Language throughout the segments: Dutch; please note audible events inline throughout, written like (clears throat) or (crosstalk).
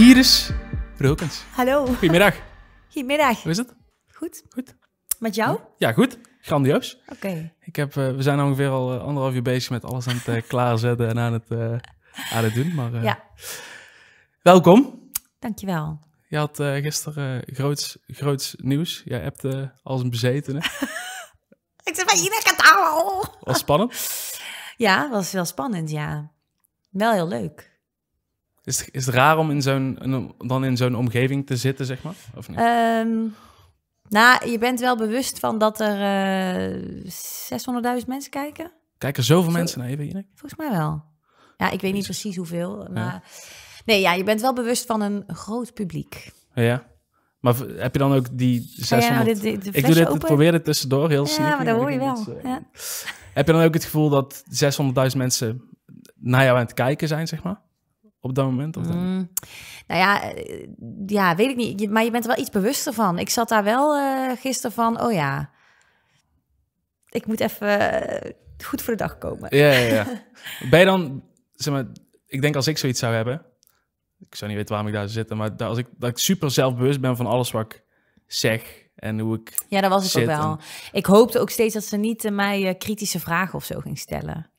Iris Rulkens. Hallo. Goedemiddag. Goedemiddag. Hoe is het? Goed. Goed. Met jou? Ja, goed. Grandioos. Oké. Ik heb, eh, we zijn ongeveer al eh, anderhalf uur bezig met alles aan het eh, (laughs) klaarzetten en aan het, aan het doen. Maar, ja. Welkom. Dankjewel. Je had gisteren groots, groots nieuws. Jij hebt als een bezetene. (laughs) Ik zei bij iedereen het al. Was spannend? Ja, was wel spannend, ja. Wel heel leuk. Is het, is het raar om in zo'n, dan in zo'n omgeving te zitten, zeg maar? Of niet? Um, nou, je bent wel bewust van dat er uh, eh, 600.000 mensen kijken. Kijken zoveel mensen naar je, Volgens mij wel. Ja, ik weet niet precies hoeveel. Maar... Nee, ja, je bent wel bewust van een groot publiek. Ja. Maar heb je dan ook die 600... Ja, ik doe dit, open. probeer het tussendoor heel snel. Ja, maar dat hoor je wel. Eh. Ja. Heb je dan ook het gevoel dat 600.000 mensen naar jou aan het kijken zijn, zeg maar? op dat moment? Of mm. Nou ja, eh, ja, weet ik niet. maar je bent er wel iets bewuster van. Ik zat daar wel uh, gisteren van, oh ja, ik moet even eh, goed voor de dag komen. Ja, ja, ja. (laughs) ben je dan, zeg maar, ik denk als ik zoiets zou hebben, ik zou niet weten waarom ik daar zou zitten, maar als ik, dat ik super zelfbewust ben van alles wat ik zeg en hoe ik. Ja, dat was ik ook wel. Ik hoopte ook steeds dat ze niet mij kritische vragen of zo ging stellen.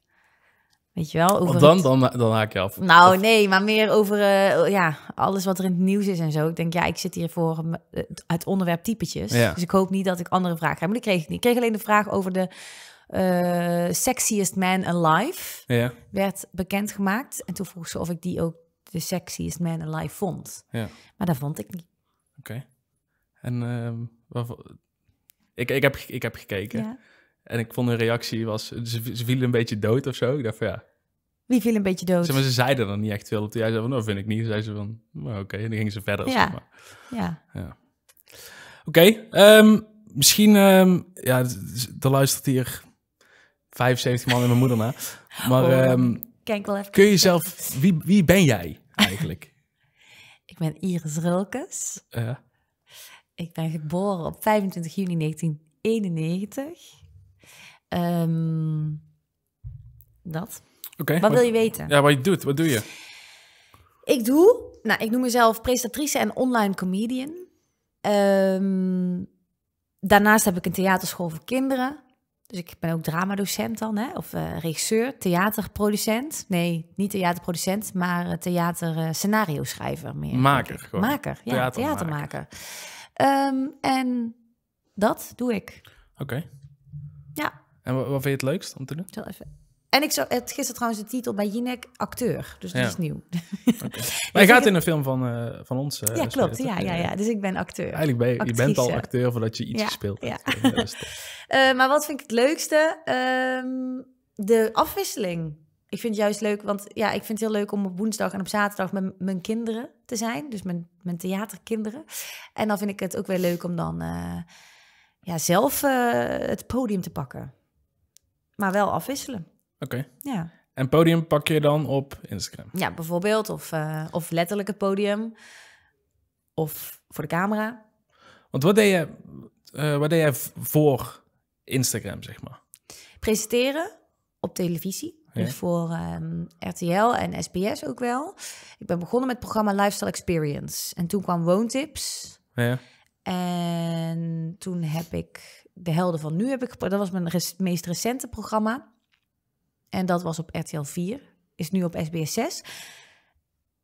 Weet je wel? Over dan, dan, dan haak je af. Nou, nee, maar meer over eh, oh ja, alles wat er in het nieuws is en zo. Ik denk, ja, ik zit hier voor eh, het onderwerp typetjes. Dus ik hoop niet dat ik andere vragen heb. Maar kreeg ik niet. Ik kreeg alleen de vraag over de eh, Sexiest Man Alive. Ja. Werd bekendgemaakt. En toen vroeg ze of ik die ook de Sexiest Man Alive vond. Ja. Maar dat vond ik niet. Oké. En ehm, ik, ik, heb, ik heb gekeken. Ja. En ik vond hun reactie was, ze, ze een beetje dood of zo. Ik dacht van ja. Wie viel een beetje dood? ze zeiden dan niet echt veel. Toen jij zei van, nou vind ik niet. Zei ze van, nou, oké. En dan gingen ze verder. Ja. maar. ja. ja. Oké, ehm, misschien, ehm, ja, er luistert hier 75 man en mijn moeder naar. (laughs) Maar oh, ehm, kijk wel even kun je jezelf, wie, wie ben jij eigenlijk? (laughs) ik ben Iris Rulkes. Ik ben geboren op 25 juni 1991. Ehm, dat. Oké. wat, wil je weten? Ja, wat je doet. Wat doe je? Ik doe... Nou, ik noem mezelf presentatrice en online comedian. Ehm, daarnaast heb ik een theaterschool voor kinderen. Dus ik ben ook dramadocent dan, hè? of eh, regisseur, theaterproducent. Nee, niet theaterproducent, maar theatercenario eh, theaterscenario schrijver meer. Maker gewoon. Maker, ja, theatermaker. Ehm, en dat doe ik. Oké. Ja. En wat, vind je het leukst om te doen? Zal even. En ik zag het, gisteren trouwens de titel bij Jinek acteur, dus dat is nieuw. Okay. (laughs) Maar je dus gaat in een film van, eh, van ons. Eh, ja, klopt. Ja, ja, ja. Dus ik ben acteur. Eigenlijk ben je, je bent al acteur voordat je iets speelt. Ja. uh, (laughs) maar wat vind ik het leukste? Ehm, de afwisseling. Ik vind het juist leuk, want ja, ik vind het heel leuk om op woensdag en op zaterdag met mijn kinderen te zijn. Dus mijn, mijn theaterkinderen. En dan vind ik het ook weer leuk om dan ja, zelf het podium te pakken maar wel afwisselen. Oké. Ja. En podium pak je dan op Instagram? Ja, bijvoorbeeld. Of, uh, of letterlijk het podium. Of voor de camera. Want wat deed, je, uh, wat deed jij voor Instagram, zeg maar? Presenteren op televisie. Dus voor ehm, RTL en SBS ook wel. Ik ben begonnen met het programma Lifestyle Experience. En toen kwam Woontips. Ja. En toen heb ik de helden van nu heb ik Dat was mijn res, meest recente programma. En dat was op RTL 4. Is nu op SBS 6.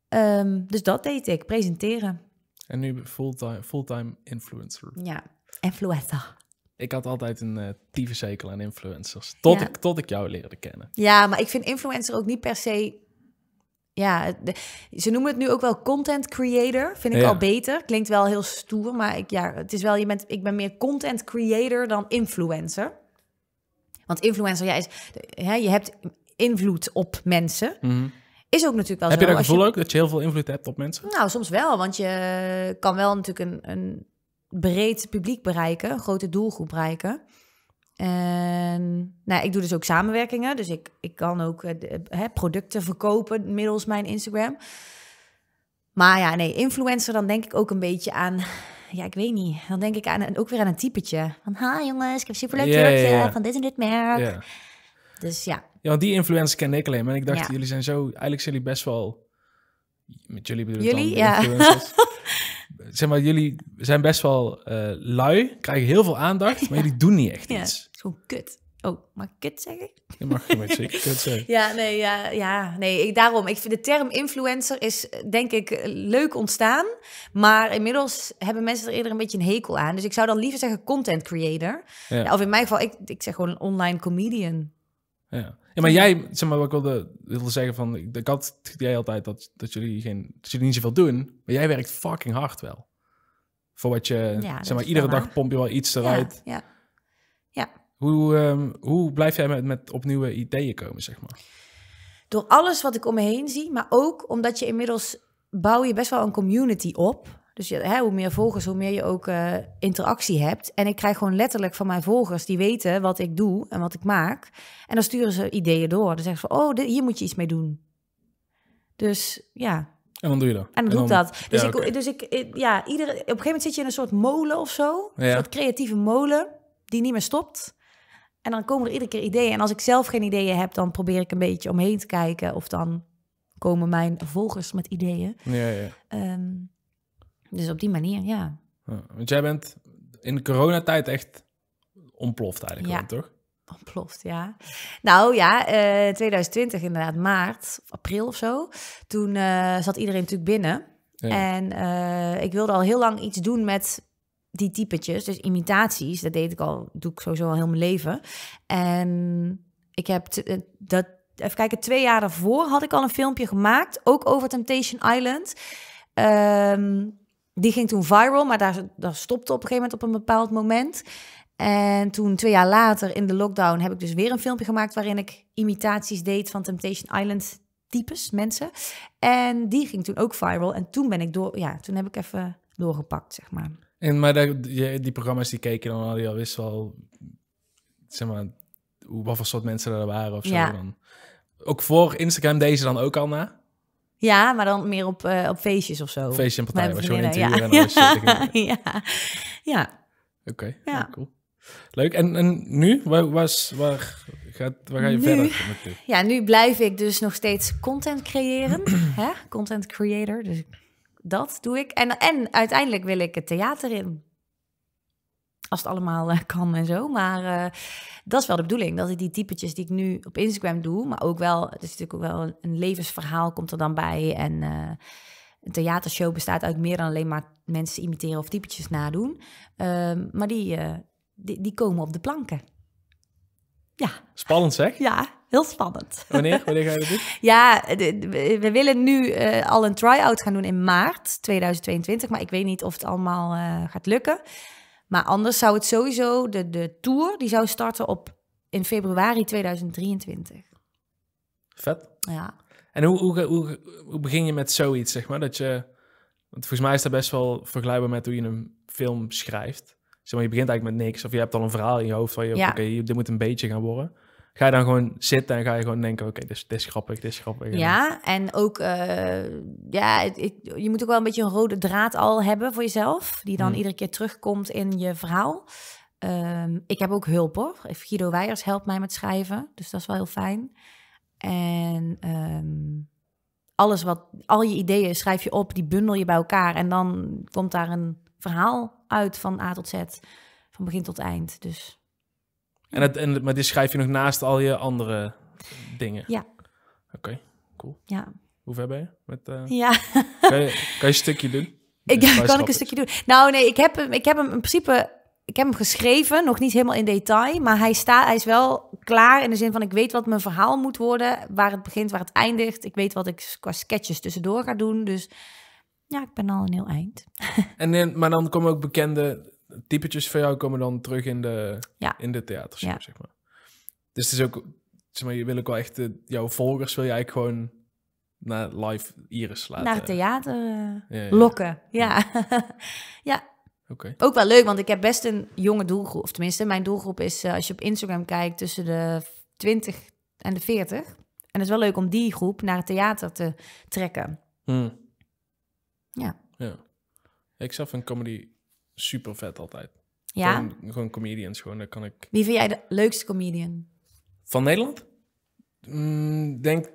Ehm, dus dat deed ik, presenteren. En nu fulltime, fulltime influencer. Ja, influencer. Ik had altijd een uh, eh, zekel aan influencers. Tot, ik, tot ik jou leerde kennen. Ja, maar ik vind influencer ook niet per se ja, ze noemen het nu ook wel content creator. Vind ik al beter. Klinkt wel heel stoer, maar ik, ja, het is wel, je bent, ik ben meer content creator dan influencer. Want influencer, jij is, hè, je hebt invloed op mensen. Mhm. Is ook natuurlijk wel Heb zo. Heb je dat gevoel ook, dat je heel veel invloed hebt op mensen? Nou, soms wel, want je kan wel natuurlijk een, een breed publiek bereiken, een grote doelgroep bereiken. En nou, ik doe dus ook samenwerkingen. Dus ik, ik kan ook eh, eh, producten verkopen middels mijn Instagram. Maar ja, nee, influencer, dan denk ik ook een beetje aan. Ja, ik weet niet. Dan denk ik aan, ook weer aan een typetje. Van, ha jongens, ik heb superleuk yeah, van dit en dit merk. Dus ja. Ja, want die influencer kende ik alleen maar. En ik dacht, jullie zijn zo... Eigenlijk zijn jullie best wel... Met jullie bedoel jullie? dan ja. influencers. (laughs) zeg maar, jullie zijn best wel eh, lui. Krijgen heel veel aandacht. (laughs) Maar jullie doen niet echt iets gewoon kut. Oh, mag ik kut zeggen? Je mag je kut zeggen. (laughs) ja, nee, ja, ja, nee ik, daarom. Ik vind de term influencer is denk ik leuk ontstaan. Maar inmiddels hebben mensen er eerder een beetje een hekel aan. Dus ik zou dan liever zeggen content creator. Ja. of in mijn geval, ik, ik zeg gewoon online comedian. Ja. maar jij, zeg maar, wat ik wilde, wilde zeggen van... Ik had jij altijd dat, dat, jullie geen, jullie niet zoveel doen. Maar jij werkt fucking hard wel. Voor wat je, zeg maar, iedere dag pomp je wel iets eruit. ja. Hoe, ehm, hoe blijf jij met, met op nieuwe ideeën komen, zeg maar? Door alles wat ik om me heen zie, maar ook omdat je inmiddels bouw je best wel een community op. Dus je, hè, hoe meer volgers, hoe meer je ook eh, interactie hebt. En ik krijg gewoon letterlijk van mijn volgers, die weten wat ik doe en wat ik maak. En dan sturen ze ideeën door. Dan zeggen ze van, oh, dit, hier moet je iets mee doen. Dus ja. En dan doe je dat. En dan doe ik dat. Dus, ik, dus ik, ja, iedere, op een gegeven moment zit je in een soort molen of zo. Een soort creatieve molen die niet meer stopt. En dan komen er iedere keer ideeën. En als ik zelf geen ideeën heb, dan probeer ik een beetje omheen te kijken. Of dan komen mijn volgers met ideeën. Ja, ja. Ehm, dus op die manier, ja. Want jij bent in de coronatijd echt ontploft eigenlijk, ja. toch? Ontploft, ja. Nou ja, 2020 eh, inderdaad, maart, april of zo. Toen eh, zat iedereen natuurlijk binnen. En eh, ik wilde al heel lang iets doen met die typetjes, dus imitaties, dat deed ik al, doe ik sowieso al heel mijn leven. En ik heb eh, dat, even kijken, twee jaar daarvoor had ik al een filmpje gemaakt, ook over Temptation Island. Ehm, die ging toen viral, maar daar, daar stopte op een gegeven moment op een bepaald moment. En toen twee jaar later in de lockdown heb ik dus weer een filmpje gemaakt waarin ik imitaties deed van Temptation Island types mensen. En die ging toen ook viral. En toen ben ik door, ja, toen heb ik even doorgepakt, zeg maar. En, maar die, programma's die keken dan al, die al wist wel, zeg maar, hoe, wat voor soort mensen er waren of zo. Ja. Dan. Ook voor Instagram deze dan ook al na? Ja, maar dan meer op, eh, op feestjes of zo. Feestjes en partijen, was je gewoon ja. en alles. (laughs) ja, ja. Oké, nou, ja. cool. Leuk. En, en nu? Waar, was, waar, gaat, waar ga je nu, verder? Ja, nu blijf ik dus nog steeds content creëren. (clears throat) hè? Content creator, dus dat doe ik. En, en uiteindelijk wil ik het theater in. Als het allemaal eh, kan en zo. Maar eh, dat is wel de bedoeling. Dat ik die typetjes die ik nu op Instagram doe. Maar ook wel, het is natuurlijk ook wel een levensverhaal komt er dan bij. En eh, een theatershow bestaat uit meer dan alleen maar mensen imiteren of typetjes nadoen. Ehm, maar die, die, die komen op de planken. Ja. Spannend zeg? Ja, heel spannend. Wanneer? (laughs) Wanneer ga je doen? ja, we willen nu eh, al een try-out gaan doen in maart 2022. Maar ik weet niet of het allemaal eh, gaat lukken. Maar anders zou het sowieso, de, de tour, die zou starten op in februari 2023. Vet. Ja. En hoe, hoe, hoe, hoe begin je met zoiets, zeg maar? Dat je, want volgens mij is dat best wel vergelijkbaar met hoe je een film schrijft zeg maar, je begint eigenlijk met niks. Of je hebt al een verhaal in je hoofd van je, oké, dit moet een beetje gaan worden. Ga je dan gewoon zitten en ga je gewoon denken, oké, dit, is grappig, dit is grappig. Ja, en ook, eh, ja, je moet ook wel een beetje een rode draad al hebben voor jezelf. Die dan hmm. iedere keer terugkomt in je verhaal. Ehm, ik heb ook hulp hoor. Guido Weijers helpt mij met schrijven, dus dat is wel heel fijn. En ehm, alles wat, al je ideeën schrijf je op, die bundel je bij elkaar en dan komt daar een verhaal uit van A tot Z. Van begin tot eind. Dus. En, het, en maar dit schrijf je nog naast al je andere dingen? Ja. Oké, cool. Ja. Hoe ver ben je? Met, eh, ja. Kan je, kan je een stukje doen? (laughs) Ik, kan ik een stukje doen? Nou nee, ik heb hem, ik heb hem in principe ik heb hem geschreven, nog niet helemaal in detail, maar hij, staat, hij is wel klaar in de zin van ik weet wat mijn verhaal moet worden, waar het begint, waar het eindigt. Ik weet wat ik qua sketches tussendoor ga doen, dus ja, ik ben al een heel eind. (laughs) en in, maar dan komen ook bekende typetjes van jou komen dan terug in de, ja. in de theater, ja. zeg maar. Dus het is ook, zeg maar, je wil ook wel echt, de, eh, jouw volgers wil je eigenlijk gewoon naar live Iris laten. Naar theater eh, lokken, ja. ja. (laughs) Okay. Ook wel leuk, want ik heb best een jonge doelgroep. Of tenminste, mijn doelgroep is, eh, als je op Instagram kijkt, tussen de 20 en de 40. En het is wel leuk om die groep naar het theater te trekken. Hmm. Ja. ja. Ik zelf vind comedy super vet altijd. Ja? Gewoon, comedians, gewoon, daar kan ik... Wie vind jij de leukste comedian? Van Nederland? Mm, denk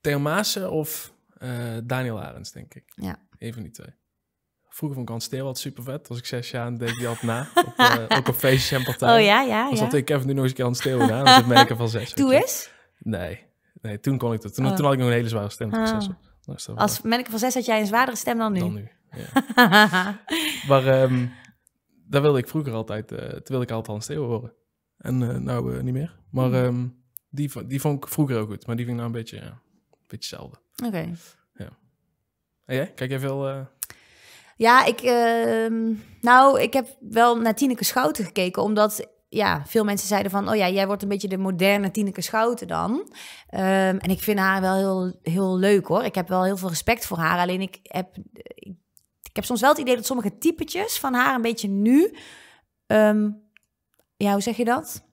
Theo Maassen of eh, Daniel Arends, denk ik. Ja. van die twee. Vroeger vond ik Hans wat super vet. Als ik zes jaar en deed die altijd na. Op, eh, ook op feestjes en (laughs) partijen. Oh ja, ja. Dan zat ik even nu nog eens een keer Hans na. Dan merk merken van zes. toen is Nee. nee, toen kon ik dat. Toen, oh. toen had ik nog een hele zware stem. Oh. Als manneke van zes had jij een zwaardere stem dan nu. Dan nu, ja. (laughs) maar um, dat wilde ik vroeger altijd, uh, eh, toen ik altijd Hans Theo horen. En uh, nou eh, niet meer. Maar hmm. ehm, die, die vond ik vroeger ook goed, maar die vind ik nou een beetje, ja, beetje hetzelfde. Oké. Ja. Kijk jij veel... Ja, ik, ehm, nou, ik heb wel naar Tineke Schouten gekeken, omdat ja, veel mensen zeiden van... oh ja, jij wordt een beetje de moderne Tineke Schouten dan. Ehm, en ik vind haar wel heel, heel leuk, hoor. Ik heb wel heel veel respect voor haar. Alleen ik heb, ik, heb soms wel het idee dat sommige typetjes van haar een beetje nu... Ehm, ja, hoe zeg je dat?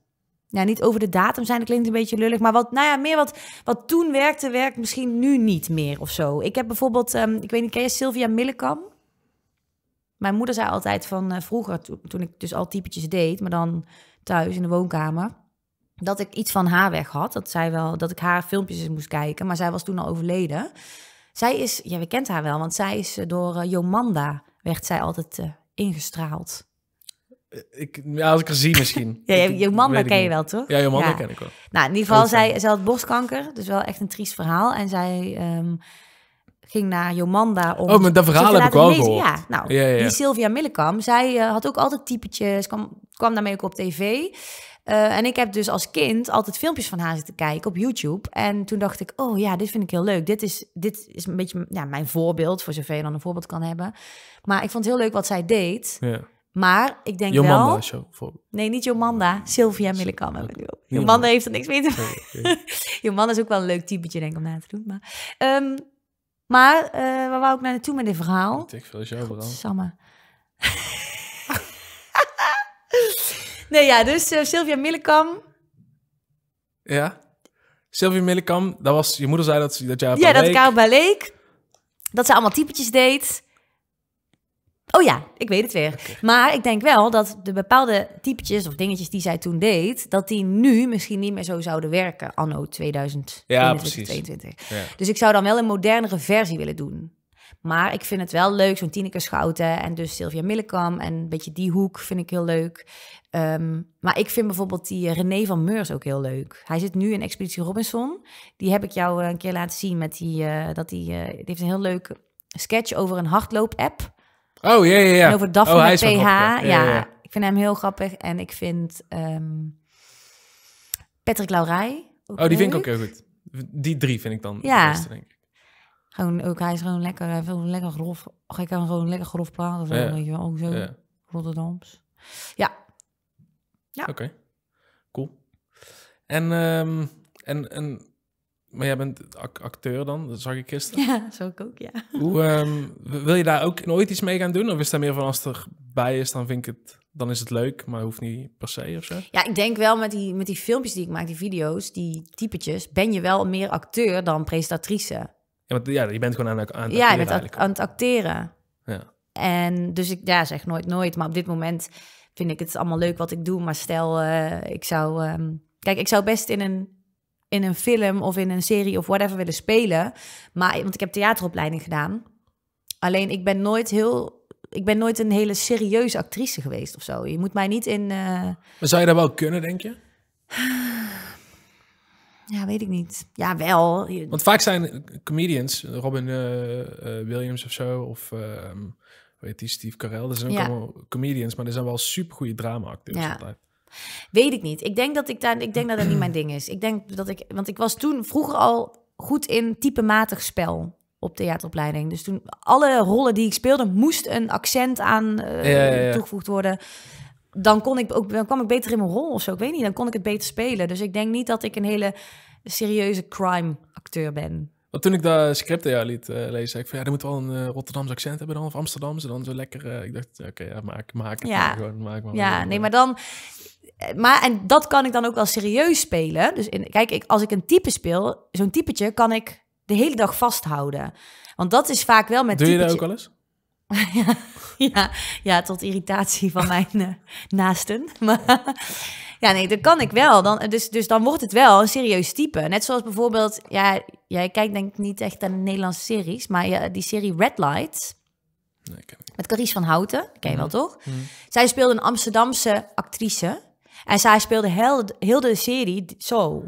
Nou, niet over de datum zijn, dat klinkt een beetje lullig. Maar wat, nou ja, meer wat, wat toen werkte, werkt misschien nu niet meer of zo. Ik heb bijvoorbeeld, ehm, ik weet niet, ken je Sylvia Millekam? Mijn moeder zei altijd van eh, vroeger, toen ik dus al typetjes deed, maar dan thuis in de woonkamer. Dat ik iets van haar weg had. Dat, zij wel, dat ik haar filmpjes moest kijken. Maar zij was toen al overleden. Zij is, ja, we kent haar wel, want zij is eh, door uh, Jomanda, werd zij altijd eh, ingestraald. Ik, ja, als ik haar zie misschien. (laughs) ja, Jomanda ken je wel, toch? Ja, Jomanda ken ik wel. Nou, in ieder geval, zij, zij had borstkanker. Dus wel echt een triest verhaal. En zij... Ehm, ging naar Jomanda om. Oh, maar dat verhaal heb ik wel Ja, nou, die Sylvia Millekam, zij eh, had ook altijd typetjes, kwam, kwam daarmee ook op tv. Eh, en ik heb dus als kind altijd filmpjes van haar zitten kijken op YouTube. En toen dacht ik, oh ja, dit vind ik heel leuk. Dit is, dit is een beetje ja, mijn voorbeeld, voor zover je dan een voorbeeld kan hebben. Maar ik vond het heel leuk wat zij deed. Ja. Maar ik denk Jomanda, wel... Nee, niet Jomanda. Sylvia Millekam Jomanda heeft er niks mee te maken. Oh, (laughs) Jomanda is ook wel een leuk typetje, denk ik, om na te doen. Maar, ehm, maar uh, waar wou ik naar nou naartoe met dit verhaal? ik veel, is jouw verhaal. Samme. (laughs) nee, ja, dus uh, Sylvia Millekam. Ja. Sylvia Millekam, dat was, je moeder zei dat, dat jij Ja, dat ik haar bij leek. Dat ze allemaal typetjes deed. Oh ja, ik weet het weer. Maar ik denk wel dat de bepaalde typetjes of dingetjes die zij toen deed, dat die nu misschien niet meer zo zouden werken anno 2021, ja, precies. 2022. Dus ik zou dan wel een modernere versie willen doen. Maar ik vind het wel leuk, zo'n Tineke Schouten en dus Sylvia Millekam en een beetje die hoek vind ik heel leuk. Ehm, maar ik vind bijvoorbeeld die René van Meurs ook heel leuk. Hij zit nu in Expeditie Robinson. Die heb ik jou eh, een keer laten zien met die, eh, dat die, eh, die heeft een heel leuk sketch over een hardloop-app. Oh, ja, ja, ja. over Daphne oh, met PH. Ja, ja, ja, ik vind hem heel grappig. En ik vind um, Patrick Laurij. Oh, die vind ik ook heel goed. Die drie vind ik dan ja. Beste, denk ik. Gewoon ook, hij is gewoon lekker, hij heeft gewoon lekker grof, oh, ik kan gewoon lekker grof praten. Zo, ja. Weet je ook zo, Rotterdams. Ja. Ja. Oké, cool. En, um, en, en maar jij bent acteur dan, dat zag ik gisteren. Ja, zo ik ook, ja. Hoe, ehm, wil je daar ook nooit iets mee gaan doen? Of is daar meer van als het erbij is, dan vind ik het, dan is het leuk, maar hoeft niet per se of zo? Ja, ik denk wel met die, met die filmpjes die ik maak, die video's, die typetjes, ben je wel meer acteur dan presentatrice. Ja, want, ja je bent gewoon aan, aan het acteren Ja, je bent aan, het acteren. Ja. En dus ik ja, zeg nooit nooit, maar op dit moment vind ik het allemaal leuk wat ik doe. Maar stel, eh, ik zou... Ehm, kijk, ik zou best in een in een film of in een serie of whatever willen spelen. Maar, want ik heb theateropleiding gedaan. Alleen ik ben nooit heel. Ik ben nooit een hele serieuze actrice geweest of zo. Je moet mij niet in. Eh, maar zou je dat wel kunnen, denk je? Ja, weet ik niet. Ja, wel. Want vaak zijn comedians, Robin eh, eh, Williams of zo, of weet ehm, je, Steve Carell, dat zijn ook allemaal comedians, maar er zijn wel super goede drama-acteurs altijd. Weet ik niet. Ik denk dat ik daar, ik denk dat dat niet mijn (clears throat) ding is. Ik denk dat ik, want ik was toen vroeger al goed in typematig spel op theateropleiding. Dus toen alle rollen die ik speelde, moest een accent aan eh, toegevoegd worden. Dan, kon ik ook, dan kwam ik beter in mijn rol of zo. Ik weet niet, dan kon ik het beter spelen. Dus ik denk niet dat ik een hele serieuze crime acteur ben. Want toen ik dat script ja, liet eh, lezen, ik van ja, die moet wel een uh, eh, Rotterdams accent hebben dan, of Amsterdamse, dan zo lekker. Eh, ik dacht, oké, ja, maak, maak ja. gewoon. maar ja, nee, maar dan... Maar, en dat kan ik dan ook wel serieus spelen. Dus in, kijk, ik, als ik een type speel, zo'n typetje kan ik de hele dag vasthouden. Want dat is vaak wel met Doe je dat ook wel eens? (laughs) ja, ja, tot irritatie van mijn eh, naasten. (laughs) Maar ja, nee, dat kan ik wel. Dan, dus, dus dan wordt het wel een serieus type. Net zoals bijvoorbeeld, ja, jij kijkt denk ik niet echt naar de Nederlandse series, maar die serie Red Light. Nee, met Carice van Houten, ken je wel mhm. toch? Mhm. Zij speelde een Amsterdamse actrice. En zij speelde heel, de serie zo.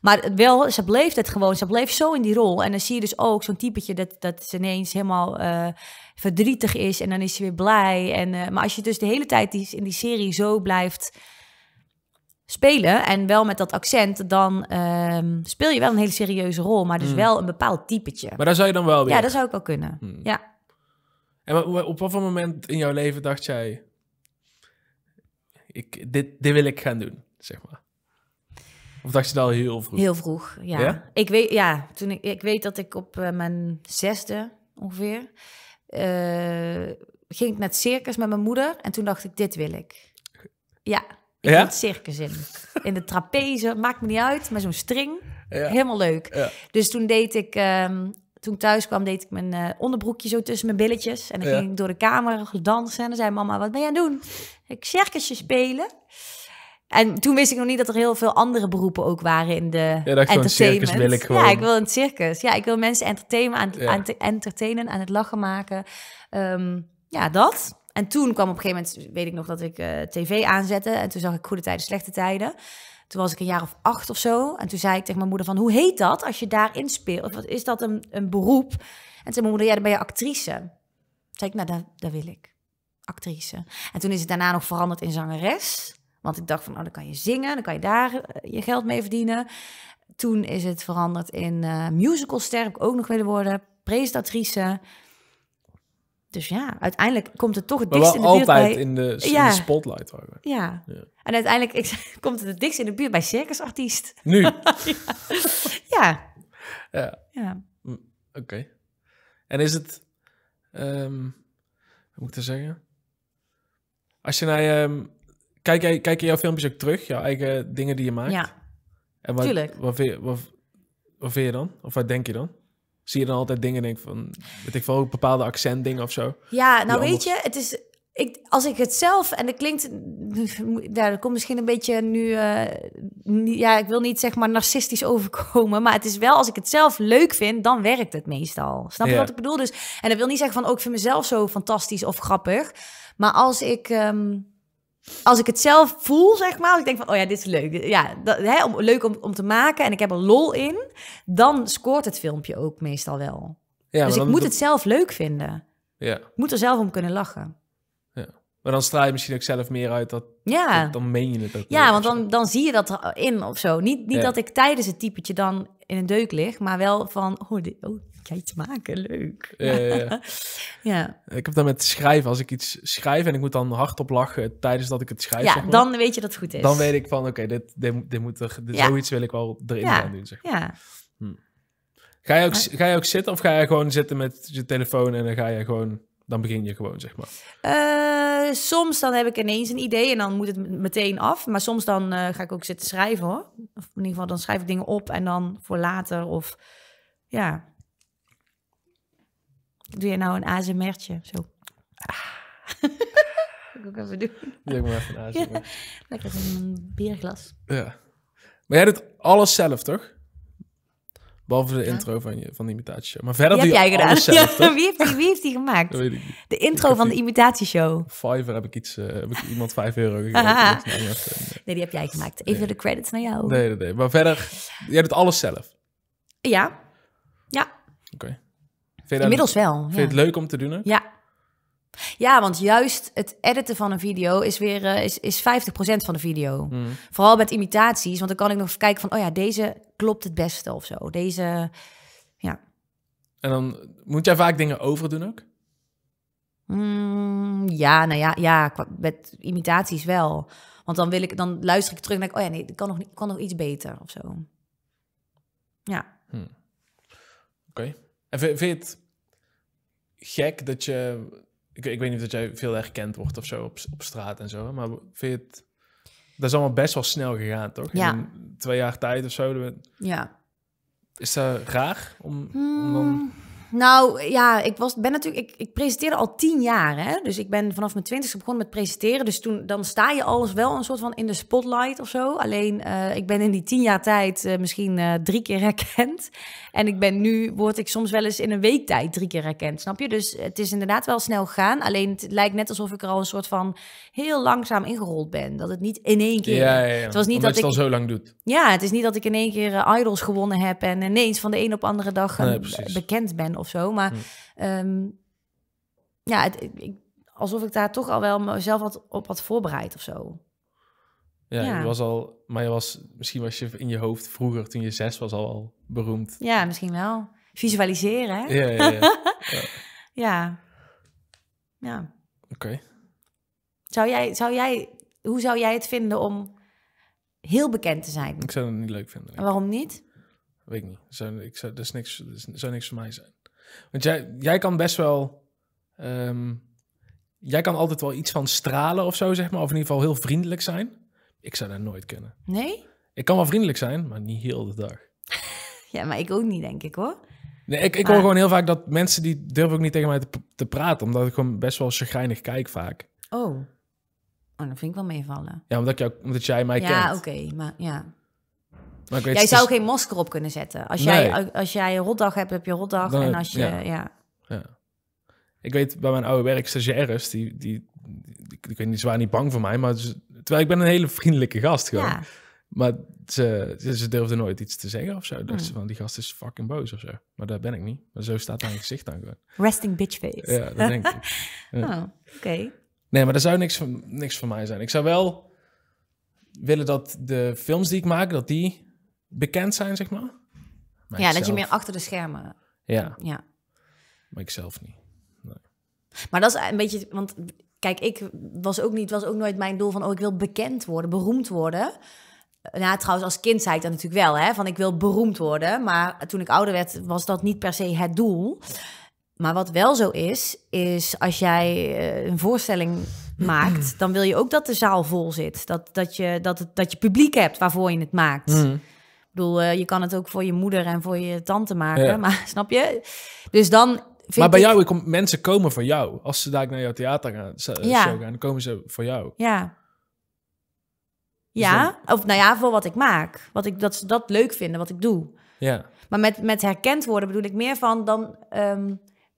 Maar wel, ze bleef het gewoon. Ze bleef zo in die rol. En dan zie je dus ook zo'n typetje dat, dat ze ineens helemaal eh, verdrietig is en dan is ze weer blij. En, eh, maar als je dus de hele tijd in die serie zo blijft spelen en wel met dat accent, dan ehm, speel je wel een hele serieuze rol, maar dus mm. wel een bepaald typetje. Maar daar zou je dan wel weer. Ja, dat zou ik wel kunnen. Mm. Ja. En op wat voor moment in jouw leven dacht jij, ik, dit, dit wil ik gaan doen, zeg maar? Of dacht je dat al heel vroeg? Heel vroeg, ja. Ik, weet, ja toen ik, ik weet dat ik op eh, mijn zesde ongeveer eh, ging ik naar het circus met mijn moeder. En toen dacht ik, dit wil ik. Ja, ik ja? het circus in. In de trapeze, maakt me niet uit, maar zo'n string. Helemaal leuk. Dus toen deed ik, ehm, toen ik thuis kwam, deed ik mijn eh, onderbroekje zo tussen mijn billetjes. En dan ging ik door de kamer dansen. En dan zei mama, wat ben je aan het doen? Ik circusje spelen. En toen wist ik nog niet dat er heel veel andere beroepen ook waren in de ja, entertainment. Ja, ik wil een circus. Ja, ik wil mensen entertainen, aan, entertainen, het lachen maken. Ehm, ja, dat. En toen kwam op een gegeven moment, weet ik nog, dat ik eh, tv aanzette. En toen zag ik goede tijden, slechte tijden. Toen was ik een jaar of acht of zo. En toen zei ik tegen mijn moeder van, hoe heet dat als je daarin speelt? Wat is dat een, een beroep? En toen zei mijn moeder, ja, dan ben je actrice. Toen zei ik, nou, dat wil ik. Actrice. En toen is het daarna nog veranderd in zangeres. Want ik dacht van, oh, dan kan je zingen, dan kan je daar eh, je geld mee verdienen. Toen is het veranderd in uh, eh, musicalster, ook nog willen worden, presentatrice. Dus ja, uiteindelijk komt het toch het dichtst in de buurt bij... altijd in de, in de spotlight. Eigenlijk. Ja. ja. En uiteindelijk ik, (laughs) komt het het dichtst in de buurt bij circusartiest. Nu? (laughs) ja. Ja. ja. Hm, oké. En is het... Um, moet ik dat zeggen? Als je naar je ehm, Kijk, jij, kijk je jouw filmpjes ook terug? Jouw eigen dingen die je maakt? Ja, en wat, tuurlijk. Wat vind, je, wat, wat je dan? Of wat denk je dan? Zie je dan altijd dingen denk van, weet ik veel, ook bepaalde accentdingen of zo? Ja, nou weet je, het is, ik, als ik het zelf, en dat klinkt, (laughs) daar komt misschien een beetje nu, eh, ja, ik wil niet zeg maar narcistisch overkomen, maar het is wel, als ik het zelf leuk vind, dan werkt het meestal. Snap je wat ik bedoel? Dus, en dat wil niet zeggen van, ook oh, ik vind mezelf zo fantastisch of grappig, maar als ik... Ehm, als ik het zelf voel, zeg maar, als ik denk van, oh ja, dit is leuk. Ja, hè, om, leuk om, om te maken en ik heb er lol in. Dan scoort het filmpje ook meestal wel. dus ik moet het zelf leuk vinden. Ja. moet er zelf om kunnen lachen. Ja. Maar dan straal je misschien ook zelf meer uit dat, ja. dan meen je het ook. Ja, want dan, dan zie je dat erin of zo. Niet, niet dat ik tijdens het typetje dan in een deuk lig, maar wel van, oh, dit, oh, ja, iets maken, leuk. Ja, ja, ja, (laughs) Ik heb dan met schrijven. Als ik iets schrijf en ik moet dan hardop lachen tijdens dat ik het schrijf. Ja, dan weet je dat het goed is. Dan weet ik van, oké, dit, dit, dit, moet er, zoiets wil ik wel erin gaan doen, zeg maar. Ja. Hm. Ga, je ook, ga je ook zitten of ga je gewoon zitten met je telefoon en dan ga je gewoon dan begin je gewoon, zeg maar. Eh, soms dan heb ik ineens een idee en dan moet het meteen af. Maar soms dan eh, ga ik ook zitten schrijven hoor. Of in ieder geval dan schrijf ik dingen op en dan voor later of ja. Doe je nou een ASMR'tje? Zo. Ah. (laughs) ik ook even doen. ik maar even een ASMR. lekker een bierglas. Ja. Maar jij doet alles zelf, toch? Behalve de intro van, je, van de imitatieshow. Maar verder die heb jij gedaan. Zelf, (laughs) wie, heeft die, gemaakt? De intro van de imitatieshow. Fiverr heb ik, iets, eh, heb ik iemand 5 (laughs) euro gegeven. nee, die heb jij gemaakt. Even de credits naar jou. Nee, nee, nee. Maar verder, jij doet alles zelf. Ja. Ja. Inmiddels wel. Vind je het leuk om te doen? Hè? Ja, ja, want juist het editen van een video is weer eh, is, is 50% van de video. Hmm. Vooral met imitaties, want dan kan ik nog kijken van, oh ja, deze klopt het beste of zo. Deze, ja. En dan moet jij vaak dingen overdoen ook? Hmm, ja, nou ja, ja, met imitaties wel. Want dan, wil ik, dan luister ik terug en denk ik, oh ja, nee, dat kan nog, niet, kan nog iets beter of zo. Ja. Hmm. Oké. Okay vind, je het gek dat je... Ik, ik weet niet of dat jij veel herkend wordt of zo op, op straat en zo, maar vind je het... Dat is allemaal best wel snel gegaan, toch? Ja. In twee jaar tijd of zo. Ja. Is dat raar om, om dan... Hmm. Nou ja, ik was, ben natuurlijk, ik, ik presenteerde al tien jaar. Hè? Dus ik ben vanaf mijn twintigste begonnen met presenteren. Dus toen dan sta je alles wel een soort van in de spotlight of zo. Alleen eh, ik ben in die tien jaar tijd eh, misschien eh, drie keer herkend. En ik ben nu, word ik soms wel eens in een week tijd drie keer herkend, snap je? Dus het is inderdaad wel snel gaan. Alleen het lijkt net alsof ik er al een soort van heel langzaam ingerold ben. Dat het niet in één keer... Ja, ja, ja. Het was niet dat het ik, al zo lang doet. Ja, het is niet dat ik in één keer idols gewonnen heb... en ineens van de een op andere dag bekend ben of zo. Maar mm. ehm, ja, het, ik, alsof ik daar toch al wel mezelf wat op had voorbereid of zo. Ja, je was al, maar je was, misschien was je in je hoofd vroeger, toen je zes was, al, al beroemd. Ja, misschien wel. Visualiseren, hè? Ja, ja, ja. (laughs) ja. ja. Oké. Zou jij, zou jij, hoe zou jij het vinden om heel bekend te zijn? Ik zou het niet leuk vinden. En waarom niet? Weet ik niet. Zou, ik zou, dat is niks, dat zou niks voor mij zijn. Want jij, jij kan best wel. Ehm, jij kan altijd wel iets van stralen of zo, zeg maar. Of in ieder geval heel vriendelijk zijn. Ik zou dat nooit kunnen. Nee? Ik kan wel vriendelijk zijn, maar niet heel de dag. (laughs) ja, maar ik ook niet, denk ik hoor. Nee, ik, ik hoor gewoon heel vaak dat mensen die durven ook niet tegen mij te, praten, omdat ik gewoon best wel chagrijnig kijk vaak. Oh. Oh, dan vind ik wel meevallen. Ja, omdat, jou, omdat jij mij kent. Ja, oké, maar ja jij zou geen masker op kunnen zetten. Als, jij, als jij een rotdag hebt, heb je een rotdag. en als je, ja. ja. Ik weet bij mijn oude werk stagiaires, die, die, die, die, die, waren niet bang voor mij. Maar terwijl ik ben een hele vriendelijke gast gewoon. Maar ze, ze durfden nooit iets te zeggen of zo. Dachten ze hmm. van, die gast is fucking boos of zo. Maar daar ben ik niet. Maar zo staat mijn gezicht dan gewoon. Resting bitch face. Ja, dat denk ik. (laughs) Oh, oké. Nee, maar daar zou niks van, niks van mij zijn. Ik zou wel willen dat de films die ik maak, dat die bekend zijn, zeg maar. ja, dat je meer achter de schermen... Ja. ja. Maar ik zelf niet. Nee. Maar dat is een beetje... Want kijk, ik was ook niet... was ook nooit mijn doel van... oh, ik wil bekend worden, beroemd worden... Nou, trouwens, als kind zei ik dat natuurlijk wel, hè, van ik wil beroemd worden. Maar toen ik ouder werd, was dat niet per se het doel. Maar wat wel zo is, is als jij eh, een voorstelling (clears throat) maakt, dan wil je ook dat de zaal vol zit. Dat, dat, je, dat, dat je publiek hebt waarvoor je het maakt. Mm bedoel, eh, je kan het ook voor je moeder en voor je tante maken. Maar (laughs) snap je? Dus dan maar bij ik... jou, kom, mensen komen voor jou. Als ze daar naar jouw theater gaan, eh, ja. gaan, dan komen ze voor jou. Ja. Ja, of nou ja, voor wat ik maak. Wat ik, dat ze dat leuk vinden, wat ik doe. Ja. Maar met, met herkend worden bedoel ik meer van dan... Ehm,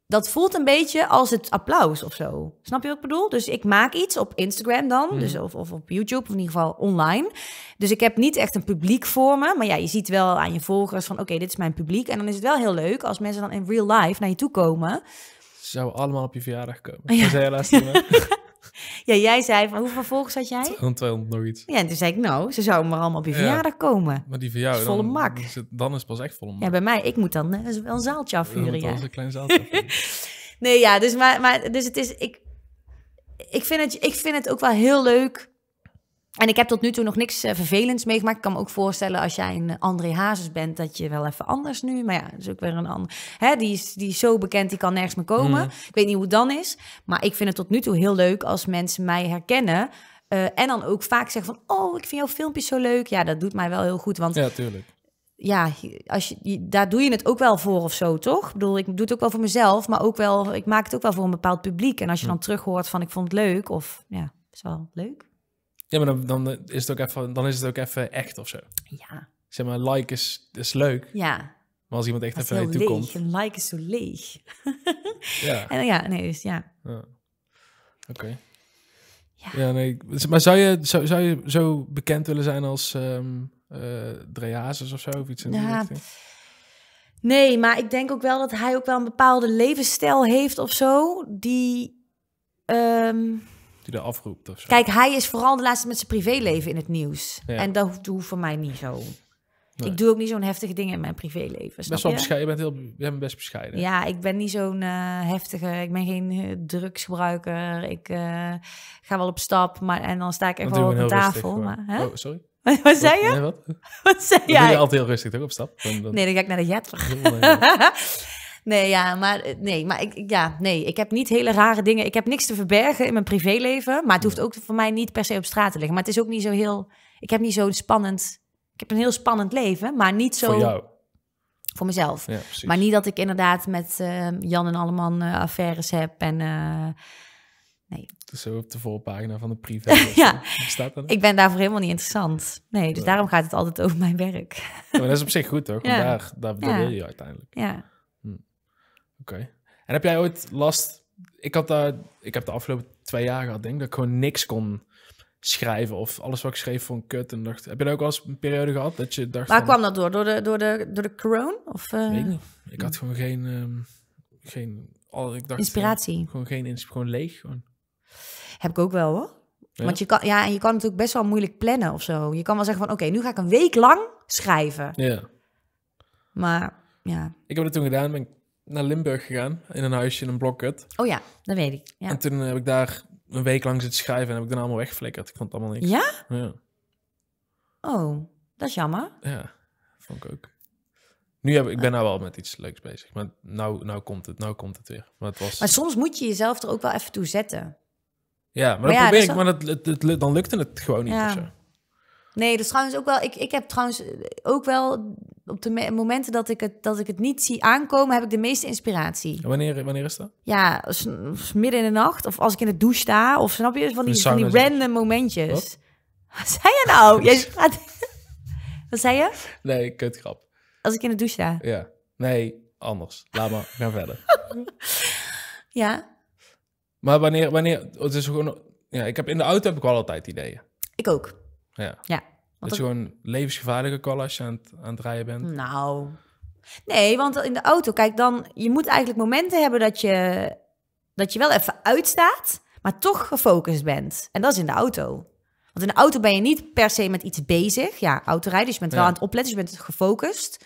dat voelt een beetje als het applaus of zo. Snap je wat ik bedoel? Dus ik maak iets op Instagram dan, hmm. dus of, of op YouTube, of in ieder geval online. Dus ik heb niet echt een publiek voor me. Maar ja, je ziet wel aan je volgers van oké, dit is mijn publiek. En dan is het wel heel leuk als mensen dan in real life naar je toe komen. Zou allemaal op je verjaardag komen. Ja. Dat zei je laatst. Ja, jij zei van hoeveel volgers had jij? Gewoon 200 nog iets. Ja, en toen zei ik nou, ze zouden maar allemaal op je verjaardag komen. Maar die verjaardag. Volle dan, mak. Is dan is het pas echt volle mak. Ja, bij mij, ik moet dan uh, wel een zaaltje afvuren. Ja, een klein zaaltje (laughs) nee, ja, dus, maar, maar, dus het is, ik, ik, vind het, ik vind het ook wel heel leuk en ik heb tot nu toe nog niks eh, vervelends meegemaakt. Ik kan me ook voorstellen als jij een André Hazes bent, dat je wel even anders nu. Maar ja, dat is ook weer een ander. die, is, die zo bekend, die kan nergens meer komen. Mhm. Ik weet niet hoe het dan is. Maar ik vind het tot nu toe heel leuk als mensen mij herkennen. Eh, en dan ook vaak zeggen van, oh, ik vind jouw filmpjes zo leuk. Ja, dat doet mij wel heel goed. Want ja, tuurlijk ja, als je, daar doe je het ook wel voor of zo, toch? Ik bedoel, ik doe het ook wel voor mezelf, maar ook wel, ik maak het ook wel voor een bepaald publiek. En als je dan terug hoort van ik vond het leuk, of ja, het is wel leuk. Ja, maar dan, is, het ook even, dan is het ook even echt of zo. Ja. Zeg maar, like is, is leuk. Ja. Maar als iemand echt even naar je toe leeg. komt. Een like is zo leeg. (laughs) ja. En ja, nee, dus ja. ja. Oké. Ja. ja. nee. Dus, maar zou je, zou, zou je zo bekend willen zijn als um, uh, of zo? Of iets in ja. Nee, maar ik denk ook wel dat hij ook wel een bepaalde levensstijl heeft of zo. Die... Ehm, die daar afroept of zo. Kijk, hij is vooral de laatste met zijn privéleven in het nieuws. En dat hoeft, voor mij niet zo. Ik doe ook niet zo'n heftige dingen in mijn privéleven. Best wel bescheiden. Je bent, heel, je bent best bescheiden. Ja, ik ben niet zo'n eh, heftige. Ik ben geen eh, drugsgebruiker. Ik eh, ga wel op stap, maar en dan sta ik echt wel op de tafel. maar, oh, sorry. (laughs) Wat, zei je? wat? wat zei jij? Ben je altijd heel rustig op stap? Dan, dan... Nee, dan ga ik naar de jet. (laughs) Nee, ja, maar, eh, nee, maar ik, ja, nee, ik heb niet hele rare dingen. Ik heb niks te verbergen in mijn privéleven. Maar het hoeft ook voor mij niet per se op straat te liggen. Maar het is ook niet zo heel. Ik heb niet zo'n spannend. Ik heb een heel spannend leven, maar niet zo. Voor jou. Voor mezelf. Ja, maar niet dat ik inderdaad met ehm, Jan en Alleman eh, affaires heb en. Eh, nee. Dus zo op de voorpagina van de privé. (laughs) ja, ik ben daarvoor helemaal niet interessant. Nee, dus daarom gaat het altijd over mijn werk. maar dat is op zich goed, toch? Ja. Daar, daar wil je uiteindelijk. Ja. Okay. En heb jij ooit last... Ik, had, daar, ik heb de afgelopen twee jaar gehad, denk ik, dat ik gewoon niks kon schrijven. Of alles wat ik schreef voor een kut. En dacht, heb je daar ook wel eens een periode gehad dat je dacht... Waar kwam dat door? Door de, door de, door de corona? Of, eh? Weet ik niet. Ik had gewoon geen... Ehm, geen al, ik dacht Inspiratie? Gewoon, geen... Ins gewoon leeg. Gewoon. Heb ik ook wel, hoor. Ja? Want je kan, ja, en je kan natuurlijk best wel moeilijk plannen of zo. Je kan wel zeggen van, oké, nu ga ik een week lang schrijven. Ja. Maar, ja. Ik heb dat toen gedaan, ben naar Limburg gegaan. In een huisje, in een blokket Oh ja, dat weet ik. Ja. En toen heb ik daar een week lang zitten schrijven en heb ik dan allemaal wegflikkerd. Ik vond het allemaal niks. Ja? ja. Oh, dat is jammer. Ja, vond ik ook. Nu heb, ik ben nou wel met iets leuks bezig. Maar nou, nou komt het, nou komt het weer. Maar, het was... maar soms moet je jezelf er ook wel even toe zetten. Ja, maar, dat probeer ik. Maar dan lukte het gewoon niet. zo. Nee, dat is trouwens ook wel. Ik, ik heb trouwens eh, ook wel. Op de momenten dat ik, het, dat ik het niet zie aankomen, heb ik de meeste inspiratie. Wanneer, wanneer is dat? Ja, midden in de nacht. Of als ik in de douche sta. Of snap je? Van die, van die random momentjes. Wat? zei je nou? (laughs) Jij (laughs) Wat zei je? Nee, kutgrap. Als ik in de douche sta? Ja. Nee, anders. Laat maar gaan verder. (laughs) ja. Maar wanneer, wanneer, het is gewoon, ja, ik heb in de auto heb ik wel altijd ideeën. Ik ook. Ja. ja dat je gewoon levensgevaarlijke call als je aan het, aan rijden bent. Nou, nee, want in de auto, kijk dan, je moet eigenlijk momenten hebben dat je, dat je wel even uitstaat, maar toch gefocust bent. En dat is in de auto. Want in de auto ben je niet per se met iets bezig. Ja, autorijden, rijden, dus je bent wel aan het opletten, dus je bent gefocust.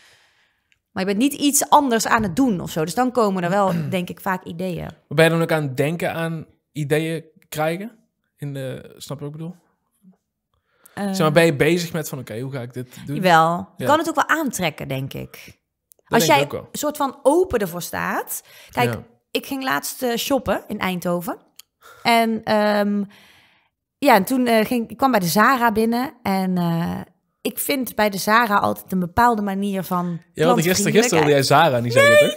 Maar je bent niet iets anders aan het doen of zo. Dus dan komen er wel, (clears throat) denk ik, vaak ideeën. Ben je dan ook aan het denken aan ideeën krijgen? In de, snap je wat ik bedoel? Uh, zeg ben je bezig met van, oké, hoe ga ik dit doen? Wel. Je kan het ook wel aantrekken, denk ik. Als jij een soort van open ervoor staat. Kijk, ik ging laatst eh, shoppen in Eindhoven. En ehm, ja, en toen eh, ging, ik kwam bij de Zara binnen en ik vind bij de Zara altijd een bepaalde manier van. Ja, want gisteren, gisteren wilde jij Zara niet die nee,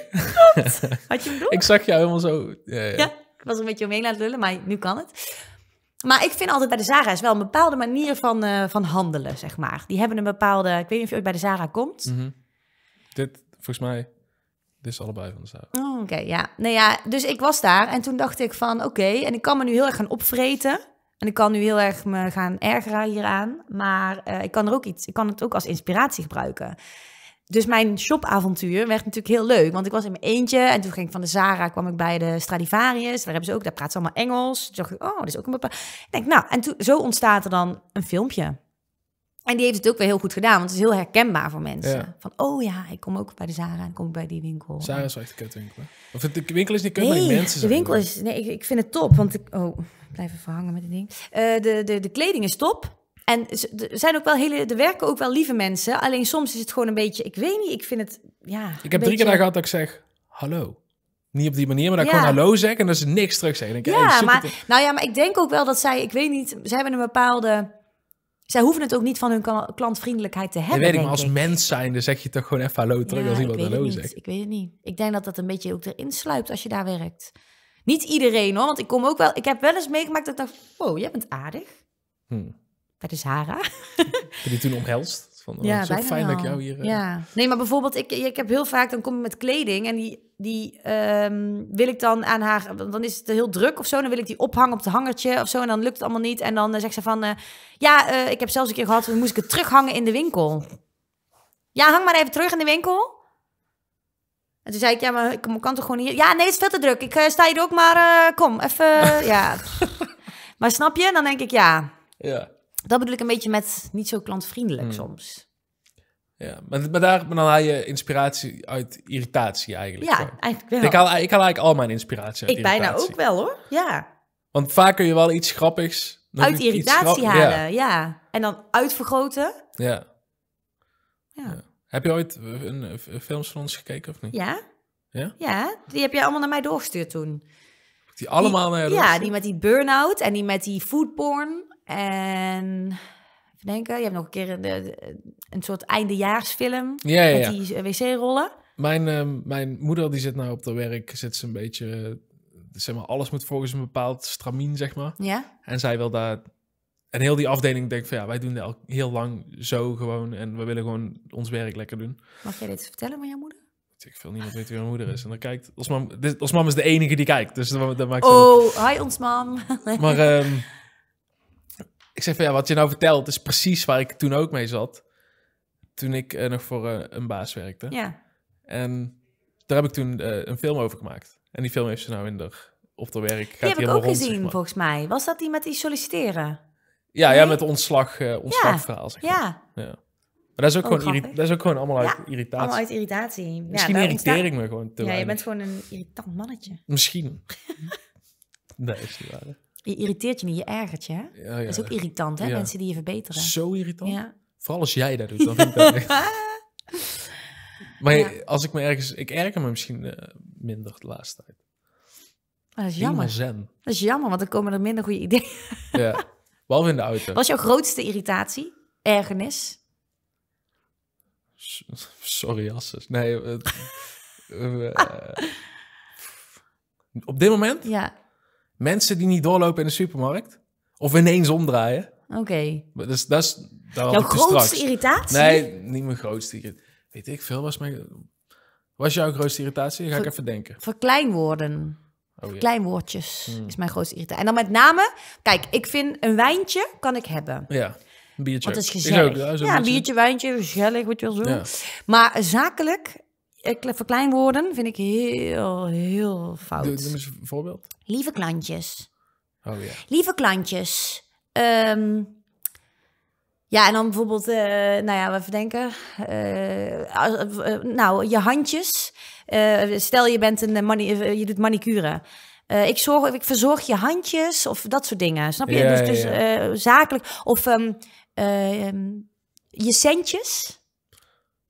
Had je hem (laughs) doen? Ik zag jou helemaal zo. Ja, ja. ja, ik was een beetje omheen laten lullen, maar nu kan het. Maar ik vind altijd bij de Zara is wel een bepaalde manier van, eh, van handelen, zeg maar. Die hebben een bepaalde... Ik weet niet of je ooit bij de Zara komt. Mhm. Dit, volgens mij... Dit is allebei van de Zara. Oh, oké, ja. Nou ja, dus ik was daar en toen dacht ik van... Oké, en ik kan me nu heel erg gaan opvreten. En ik kan nu heel erg me gaan ergeren hieraan. Maar eh, ik kan er ook iets... Ik kan het ook als inspiratie gebruiken. Dus mijn shopavontuur werd natuurlijk heel leuk. Want ik was in mijn eentje. En toen ging ik van de Zara, kwam ik bij de Stradivarius. Daar hebben ze ook, daar praat ze allemaal Engels. Toen dacht ik, oh, dat is ook een bepaalde... Ik denk, nou, en toen, zo ontstaat er dan een filmpje. En die heeft het ook weer heel goed gedaan, want het is heel herkenbaar voor mensen. Van, oh ja, ik kom ook bij de Zara en kom ik bij die winkel. Zara is wel echt een kutwinkel. Of de winkel is niet kut, nee, maar die mensen zijn de winkel is... Nee, ik, ik, vind het top, want ik... Oh, blijf even hangen met het ding. Eh, de, de, de kleding is top. En er zijn ook wel hele, er werken ook wel lieve mensen. Alleen soms is het gewoon een beetje, ik weet niet, ik vind het, ja. Ik heb drie keer gehad dat ik zeg, hallo. Niet op die manier, maar dat ik gewoon hallo zeg en dat ze niks terug zeggen. ja, maar, nou ja, maar ik denk ook wel dat zij, ik weet niet, zij hebben een bepaalde... Zij hoeven het ook niet van hun klantvriendelijkheid te hebben. Je weet ik, maar als mens mens zijnde zeg je toch gewoon even hallo terug als iemand hallo zegt. Ik weet het niet. Ik denk dat dat een beetje ook erin sluipt als je daar werkt. Niet iedereen hoor, want ik kom ook wel. Ik heb wel eens meegemaakt dat ik dacht: wow, jij bent aardig. Hmm bij de Zara. Heb je toen omhelst? Van, oh, ja, fijn dat ik jou hier... Eh, ja. Nee, maar bijvoorbeeld, ik, ik heb heel vaak, dan kom ik met kleding en die, die ehm, wil ik dan aan haar, dan is het heel druk of zo, dan wil ik die ophangen op het hangertje of zo en dan lukt het allemaal niet. En dan eh, zegt ze van, eh, ja, ik heb zelfs een keer gehad, dan moest ik het terughangen in de winkel. Ja, hang maar even terug in de winkel. En toen zei ik, ja, maar ik kan toch gewoon hier... Ja, nee, het is veel te druk. Ik sta hier ook, maar kom, even... (laughs) ja. Maar snap je? Dan denk ik, ja. Ja. Dat bedoel ik een beetje met niet zo klantvriendelijk hmm. soms. Ja, maar, maar, daar, maar dan haal je inspiratie uit irritatie eigenlijk. Ja, eigenlijk wel. Ik haal, ik haal eigenlijk al mijn inspiratie uit Ik bijna ook wel hoor, ja. Want vaak kun je wel iets grappigs... Uit irritatie halen, ja. En dan uitvergroten. Ja. ja. Heb je ooit een, films van ons gekeken of niet? Ja. Ja? Ja, die heb je allemaal naar mij doorgestuurd toen. Die allemaal naar naar Ja, die met die burn-out en die met die foodporn. En even denken, je hebt nog een keer een, een soort eindejaarsfilm ja, ja, met die wc-rollen. Mijn, ehm, mijn moeder die zit nou op haar werk, zit ze een beetje, zeg maar, alles moet volgens een bepaald stramien, zeg maar. Ja. En zij wil daar, en heel die afdeling denkt van ja, wij doen dat heel lang zo gewoon en we willen gewoon ons werk lekker doen. Mag jij dit vertellen aan jouw moeder? Ik veel niemand weet wie mijn moeder is. En dan kijkt, ons mam, ons mam is de enige die kijkt, dus dat, maakt Oh, hi ons mam. maar... Ehm, (laughs) Ik zeg van ja, wat je nou vertelt is precies waar ik toen ook mee zat. Toen ik eh, nog voor eh, een baas werkte. Ja. En daar heb ik toen eh, een film over gemaakt. En die film heeft ze nou in de, op de werk. die heb ik ook gezien, volgens mij. Was dat die met die solliciteren? Ja, ja met ontslag, ontslagverhaal. Ja. maar. ja. Maar dat is ook, oh, gewoon, dat is ook gewoon allemaal uit irritatie. Allemaal uit irritatie. Misschien ja, irriteer ik me gewoon te Ja, weinig. je bent gewoon een irritant mannetje. Misschien. (laughs) nee, is niet waar. Je irriteert je niet, je ergert je. Hè? Dat is ook irritant, hè? Mensen die je verbeteren. Zo irritant. Vooral als jij dat doet, dan vind ik dat (laughs) Maar als ik me ergens... Ik erger me misschien eh, minder de laatste tijd. Dat is jammer. Zen. Dat is jammer, want dan komen er minder goede ideeën. (laughs) ja, behalve in de auto. Wat is jouw grootste irritatie? Ergernis? sorry Asses Nee, (laughs) eh, op dit moment? Ja. Mensen die niet doorlopen in de supermarkt. Of ineens omdraaien. Oké. Okay. Dus dat is... Jouw dus grootste irritatie? Nee, niet mijn grootste irritatie. Weet ik veel, was mijn... Was jouw grootste irritatie? Ga ik even denken. Verkleinwoorden. Oh, ja. Kleinwoordjes hmm. is mijn grootste irritatie. En dan met name, kijk, ik vind een wijntje kan ik hebben. Ja, een biertje. Want is gezellig. ja, een biertje, wijntje, gezellig, wat je wel zo. Maar zakelijk eh, verkleinwoorden vind ik heel, heel fout. Doe, eens voorbeeld. Lieve klantjes. Oh ja. Lieve klantjes. Ehm, ja, en dan bijvoorbeeld, eh, nou ja, we verdenken. Eh, nou, je handjes. stel je bent een mani je doet manicure. ik, zorg, ik verzorg je handjes of dat soort dingen. Snap je? dus, dus zakelijk. Of ehm, ehm, je centjes.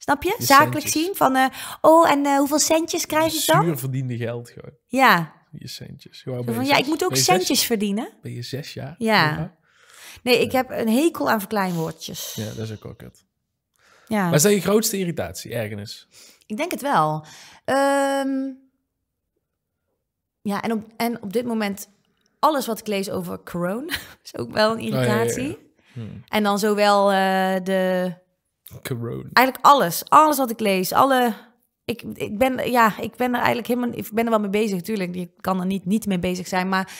Snap je? Zakelijk zien van, eh, oh, en eh, hoeveel centjes krijg ik dan? Zuur verdiende geld gewoon. Ja. Je centjes. ja, ik moet ook centjes verdienen. Ben je zes jaar? Ja. Nee, ik heb een hekel aan verkleinwoordjes. Ja, dat is ook ook het. Ja. Wat is je grootste irritatie, ergens? Ik denk het wel. Ehm, ja, en op, en op dit moment alles wat ik lees over corona (laughs) is ook wel een oh, irritatie. Hmm. En dan zowel eh, de Corona. Eigenlijk alles. Alles wat ik lees. Alle... Ik, ik, ben, ja, ik ben er eigenlijk helemaal... Ik ben er wel mee bezig, natuurlijk. Je kan er niet, niet mee bezig zijn. Maar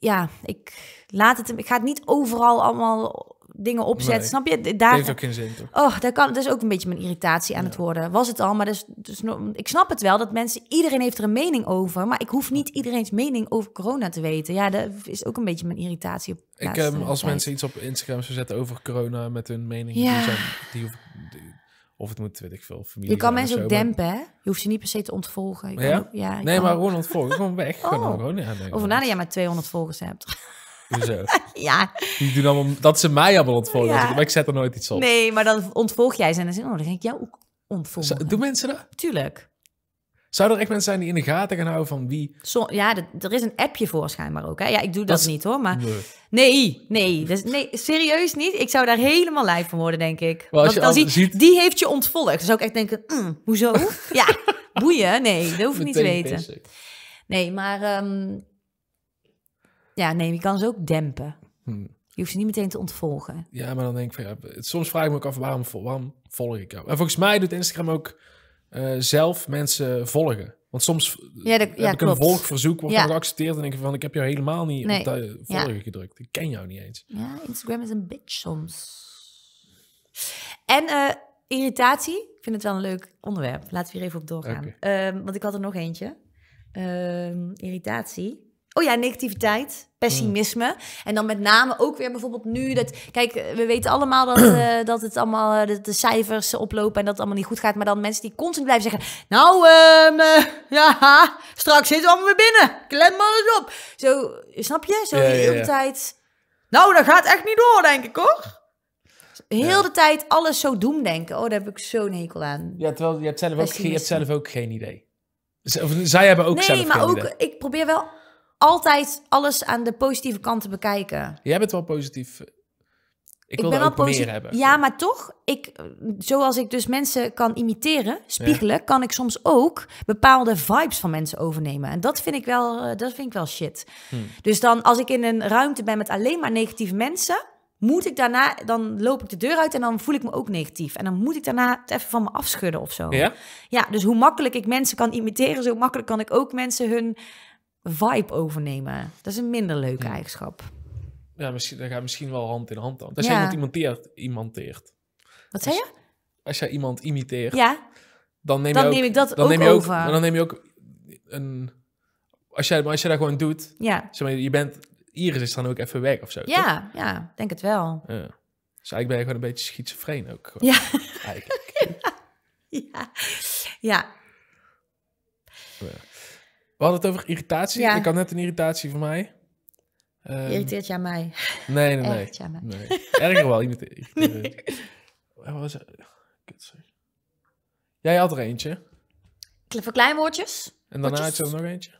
ja, ik laat het... Ik ga het niet overal allemaal dingen opzet. snap je? Daar, heeft ook geen zin. Toch? Oh, daar kan, dat is ook een beetje mijn irritatie aan het worden. Was het al, maar dus, dus, ik snap het wel dat mensen, iedereen heeft er een mening over. Maar ik hoef niet iedereen's mening over corona te weten. Ja, dat is ook een beetje mijn irritatie. Op ik, heb ehm, als mensen iets op Instagram zetten over corona met hun mening, ja. die of het moet, weet ik veel, familie Je kan mensen ook dempen, hè? Je hoeft ze niet per se te ontvolgen. ja? nee, maar gewoon ontvolgen. gewoon weg. Oh. Gewoon, ja, nee, Of nadat jij maar 200 volgers hebt. (laughs) ja. Die doen allemaal, dat ze mij allemaal ontvolgen. Maar ik zet er nooit iets op. Nee, maar dan ontvolg jij ze en dan zeg oh, dan ga ik jou ook ontvolgen. doen mensen dat? Tuurlijk. Zou er echt mensen zijn die in de gaten gaan houden van wie? ja, er is een appje voor schijnbaar ook. Hè? Ja, ik doe dat, niet hoor, maar... Nee, nee, nee, dus- nee, serieus niet. Ik zou daar helemaal lijf van worden, denk ik. als je dan ziet, die heeft je ontvolgd. Dan zou ik echt denken, mm, hoezo? (laughs) ja, boeien, nee, dat hoef ik niet te weten. Nee, maar... Ehm, ja, nee, je kan ze ook dempen. Hm. Je hoeft ze niet meteen te ontvolgen. Ja, maar dan denk ik van ja, soms vraag ik me ook af waarom, waarom volg ik jou? En volgens mij doet Instagram ook eh, zelf mensen volgen. Want soms eh, ja, dat, heb ik een volgverzoek, wordt ja. geaccepteerd en denk ik van ik heb jou helemaal niet op eh, volgen gedrukt. Ik ken jou niet eens. Ja, Instagram is een bitch soms. En irritatie, ik vind het wel een leuk onderwerp. Laten we hier even op doorgaan. Ehm, want ik had er nog eentje. Ehm, irritatie. Oh ja, negativiteit, pessimisme. Mm. En dan met name ook weer bijvoorbeeld nu dat. Kijk, eh, we weten allemaal dat, (clears throat) eh, dat het allemaal eh, de cijfers oplopen en dat het allemaal niet goed gaat. Maar dan mensen die constant blijven zeggen. Nou, ehm, (laughs) ja, straks zitten we allemaal weer binnen. Klem maar eens op. Zo, snap je? Zo ja, de tijd. Nou, dat gaat echt niet door, denk ik hoor. Heel de tijd alles zo doen denken. Oh, daar heb ik zo'n hekel aan. Ja, terwijl je hebt zelf, ook, je hebt zelf ook geen idee. zij hebben ook zelf geen idee. Nee, maar ook, ik probeer wel altijd alles aan de positieve kant te bekijken. Jij bent wel positief. Ik, wil ik ook meer hebben. Ja, maar toch, ik, zoals ik dus mensen kan imiteren, spiegelen, kan ik soms ook bepaalde vibes van mensen overnemen. En dat vind ik wel, eh, dat vind ik wel shit. Hmm. Dus dan, als ik in een ruimte ben met alleen maar negatieve mensen, moet ik daarna, dan loop ik de deur uit en dan voel ik me ook negatief. En dan moet ik daarna het even van me afschudden of zo. Ja? ja, dus hoe makkelijk ik mensen kan imiteren, zo makkelijk kan ik ook mensen hun vibe overnemen. Dat is een minder leuke eigenschap. Ja, misschien, dat gaat misschien wel hand in hand dan. Als ja. jij iemand imanteert, Wat zei je? Als jij iemand imiteert, ja. dan neem, je ook, neem ik dat dan ook neem je over. dan neem je ook een... Als jij, maar als je dat gewoon doet, ja. zeg maar, je bent... Iris is dan ook even weg of zo, Ja, ja, denk het wel. Ja. Dus eigenlijk ben je gewoon een beetje schizofreen ook. (laughs) ja. ja. ja we hadden het over irritatie. Ja. Ik had net een irritatie van mij. Um, irriteert jij mij? Nee, nee, (laughs) nee. nee. Erger wel. Iemand (laughs) was Jij had er eentje. Kleinwoordjes. En daarna had je er nog eentje?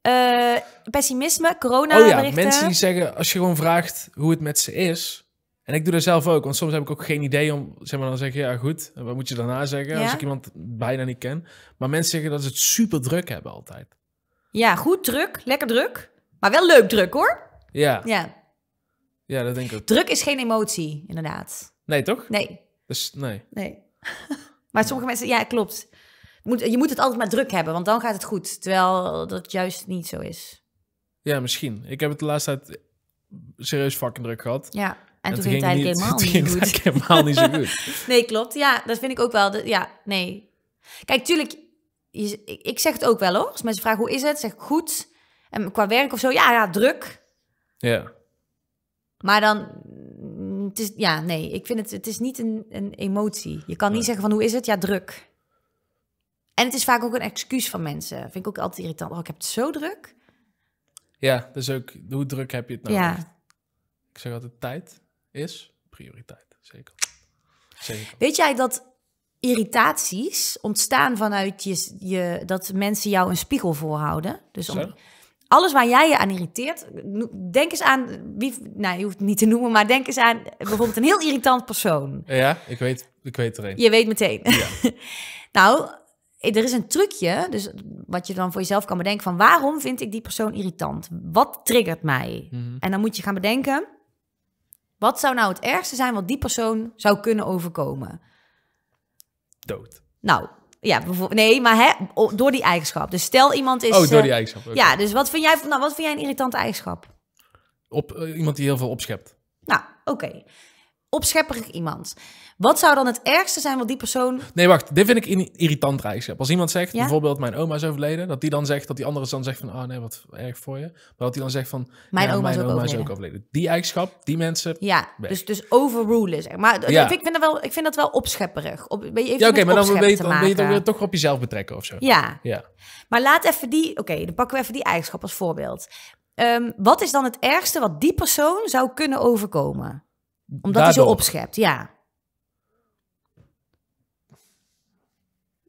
Eh, pessimisme, corona Oh ja, mensen die zeggen, als je gewoon vraagt hoe het met ze is... En ik doe dat zelf ook, want soms heb ik ook geen idee om, zeg maar, dan zeggen, ja goed, wat moet je daarna zeggen als ik iemand bijna niet ken. Maar mensen zeggen dat ze het super druk hebben altijd. Ja, goed druk, lekker druk. Maar wel leuk druk hoor. Ja. Ja, ja dat denk ik ook. Druk is geen emotie, inderdaad. Nee, toch? Nee. Dus nee. Nee. (laughs) maar sommige mensen, ja, klopt. Moet, je moet het altijd maar druk hebben, want dan gaat het goed. Terwijl dat juist niet zo is. Ja, misschien. Ik heb het de laatste tijd serieus fucking druk gehad. Ja, en, toen, toen, ging het (laughs) helemaal niet goed. helemaal niet zo goed. (laughs) nee, klopt. Ja, dat vind ik ook wel. Ja, nee. Kijk, tuurlijk, ik zeg het ook wel hoor. Als mensen vragen hoe is het, zeg ik goed. En qua werk of zo, ja, ja, druk. Ja. Maar dan, mm, het is, ja, nee, ik vind het, het is niet een, een emotie. Je kan niet zeggen van hoe is het, ja, druk. En het is vaak ook een excuus van mensen. Vind ik ook altijd irritant. Oh, ik heb het zo druk. Ja, dus ook, hoe druk heb je het nou? Ja. Ik zeg altijd, tijd is prioriteit. Zeker. Zeker. Weet jij dat irritaties ontstaan vanuit je, je, dat mensen jou een spiegel voorhouden. Dus om, alles waar jij je aan irriteert, denk eens aan, wie, nou je hoeft het niet te noemen, maar denk eens aan bijvoorbeeld een heel irritant persoon. Ja, ik weet, ik weet er een. Je weet meteen. (laughs) nou, eh, er is een trucje, dus wat je dan voor jezelf kan bedenken van waarom vind ik die persoon irritant? Wat triggert mij? Mhm. En dan moet je gaan bedenken, wat zou nou het ergste zijn wat die persoon zou kunnen overkomen? dood. Nou, ja, nee, maar hè, door die eigenschap. Dus stel iemand is... Oh, door die eh, eigenschap. Ja, dus wat vind, jij, nou, wat vind jij een irritante eigenschap? Op, eh, iemand die heel veel opschept. Nou, oké opschepperig iemand. Wat zou dan het ergste zijn wat die persoon... Nee, wacht. Dit vind ik irritant eigenschap. Als iemand zegt, bijvoorbeeld mijn oma is overleden... dat die dan zegt, dat die andere dan zegt van... oh nee, wat erg voor je. Maar dat die dan zegt van... mijn, oma, is ook overleden. Die eigenschap, die mensen... Ja, dus, dus overrulen, zeg maar. Ik, vind dat wel, ik vind dat wel opschepperig. Op, ben je even ja, oké, maar dan, ben je, dan weer toch op jezelf betrekken of zo. Ja. ja. Maar laat even die... Oké, dan pakken we even die eigenschap als voorbeeld. Ehm, wat is dan het ergste wat die persoon zou kunnen overkomen? Omdat hij zo opschept, ja.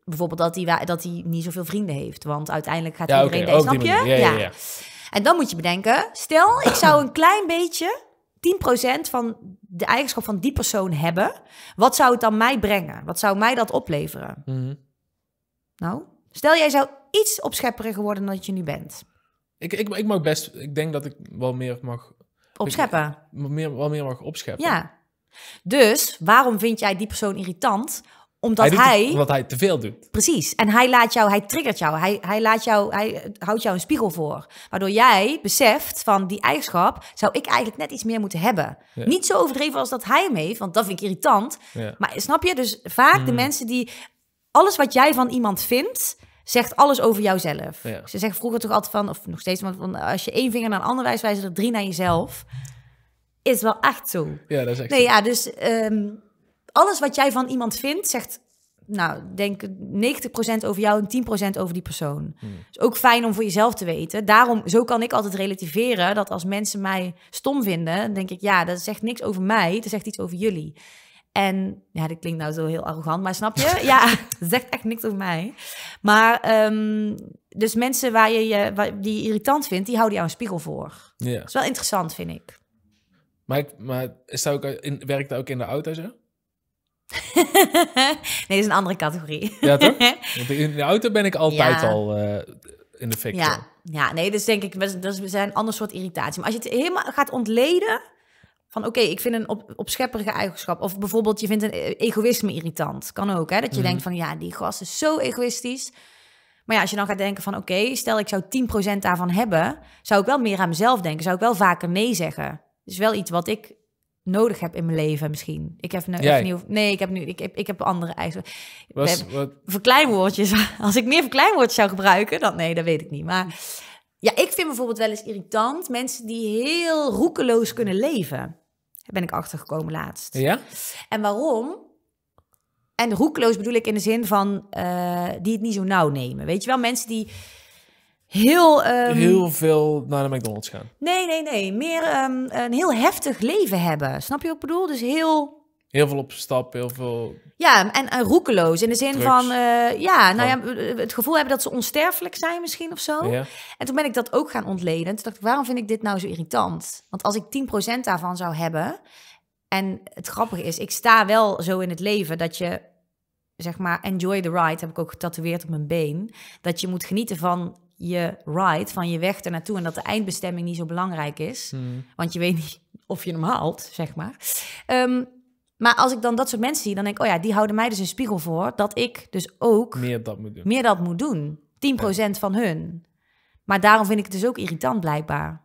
Bijvoorbeeld dat hij, dat hij niet zoveel vrienden heeft. Want uiteindelijk gaat hij iedereen okay, deze, snap je? Ja, En dan moet je bedenken, stel ik zou een klein beetje 10% van de eigenschap van die persoon hebben, wat zou het dan mij brengen? Wat zou mij dat opleveren? Mhm. Nou, stel jij zou iets opschepperiger worden dan dat je nu bent. Ik, ik, ik mag best, ik denk dat ik wel meer mag opscheppen. wat meer, wel meer mag opscheppen. Ja. Dus waarom vind jij die persoon irritant? Omdat hij, hij omdat hij te veel doet. Precies. En hij laat jou, hij triggert jou. Hij, hij, laat jou, hij houdt jou een spiegel voor. Waardoor jij beseft van die eigenschap zou ik eigenlijk net iets meer moeten hebben. Niet zo overdreven als dat hij hem heeft, want dat vind ik irritant. Maar snap je? Dus vaak de mm. mensen die alles wat jij van iemand vindt, zegt alles over jouzelf. Ze zeggen vroeger toch altijd van, of nog steeds, want als je één vinger naar een ander wijst, wijzen er drie naar jezelf. Is wel echt zo. Ja, dat is echt nee, zo. Ja, dus ehm, alles wat jij van iemand vindt, zegt, nou, denk 90% over jou en 10% over die persoon. Hmm. is ook fijn om voor jezelf te weten. Daarom, zo kan ik altijd relativeren dat als mensen mij stom vinden, denk ik, ja, dat zegt niks over mij, dat zegt iets over jullie. En ja, dat klinkt nou zo heel arrogant, maar snap je? (laughs) Ja, zegt echt niks over mij. Maar ehm, dus mensen waar je, je die je irritant vindt, die houden jou een spiegel voor. Ja. Dat is wel interessant, vind ik. Maar, ik, maar is dat ook in, werkt ook in de auto zo? (laughs) nee, dat is een andere categorie. ja, toch? (laughs) Want in de auto ben ik altijd al eh, in de fik. Ja. ja, nee, dus denk ik, dat is, we zijn een ander soort irritatie. Maar als je het helemaal gaat ontleden, van oké, ik vind een op, opschepperige eigenschap. Of bijvoorbeeld, je vindt een e-, egoïsme irritant. Kan ook, hè? Dat je mhm. denkt van, ja, die gast is zo egoïstisch. Maar ja, als je dan gaat denken van, oké, stel ik zou 10% daarvan hebben... zou ik wel meer aan mezelf denken. Zou ik wel vaker nee zeggen. is wel iets wat ik nodig heb in mijn leven misschien. Ik heb nu, even Nieuw, nee, ik heb nu ik heb, ik heb andere eisen. Was, wat... Verkleinwoordjes. (laughs) Als ik meer verkleinwoordjes zou gebruiken, dan nee, dat weet ik niet. Maar hm. ja, ik vind bijvoorbeeld wel eens irritant mensen die heel roekeloos kunnen leven ben ik achtergekomen laatst. Ja? En waarom? En roekeloos bedoel ik in de zin van eh, die het niet zo nauw nemen. Weet je wel, mensen die heel... Ehm, heel veel naar de McDonald's gaan. Nee, nee, nee. Meer ehm, een heel heftig leven hebben. Snap je wat ik bedoel? Dus heel Heel veel op stap, heel veel. Ja, en, roekeloos. In de zin van, eh, ja, nou ja, eh, het gevoel hebben dat ze onsterfelijk zijn misschien of zo. En toen ben ik dat ook gaan ontleden. Toen dacht ik, waarom vind ik dit nou zo irritant? Want als ik 10% daarvan zou hebben. En het grappige is, ik sta wel zo in het leven dat je, zeg maar, enjoy the ride, heb ik ook getatoeëerd op mijn been. Dat je moet genieten van je ride, van je weg ernaartoe. En dat de eindbestemming niet zo belangrijk is. Hmm. Want je weet niet of je hem haalt, zeg maar. Ehm, maar als ik dan dat soort mensen zie, dan denk ik, oh ja, die houden mij dus een spiegel voor dat ik dus ook meer dat moet doen. Meer dat moet doen. 10% van hun. Maar daarom vind ik het dus ook irritant blijkbaar.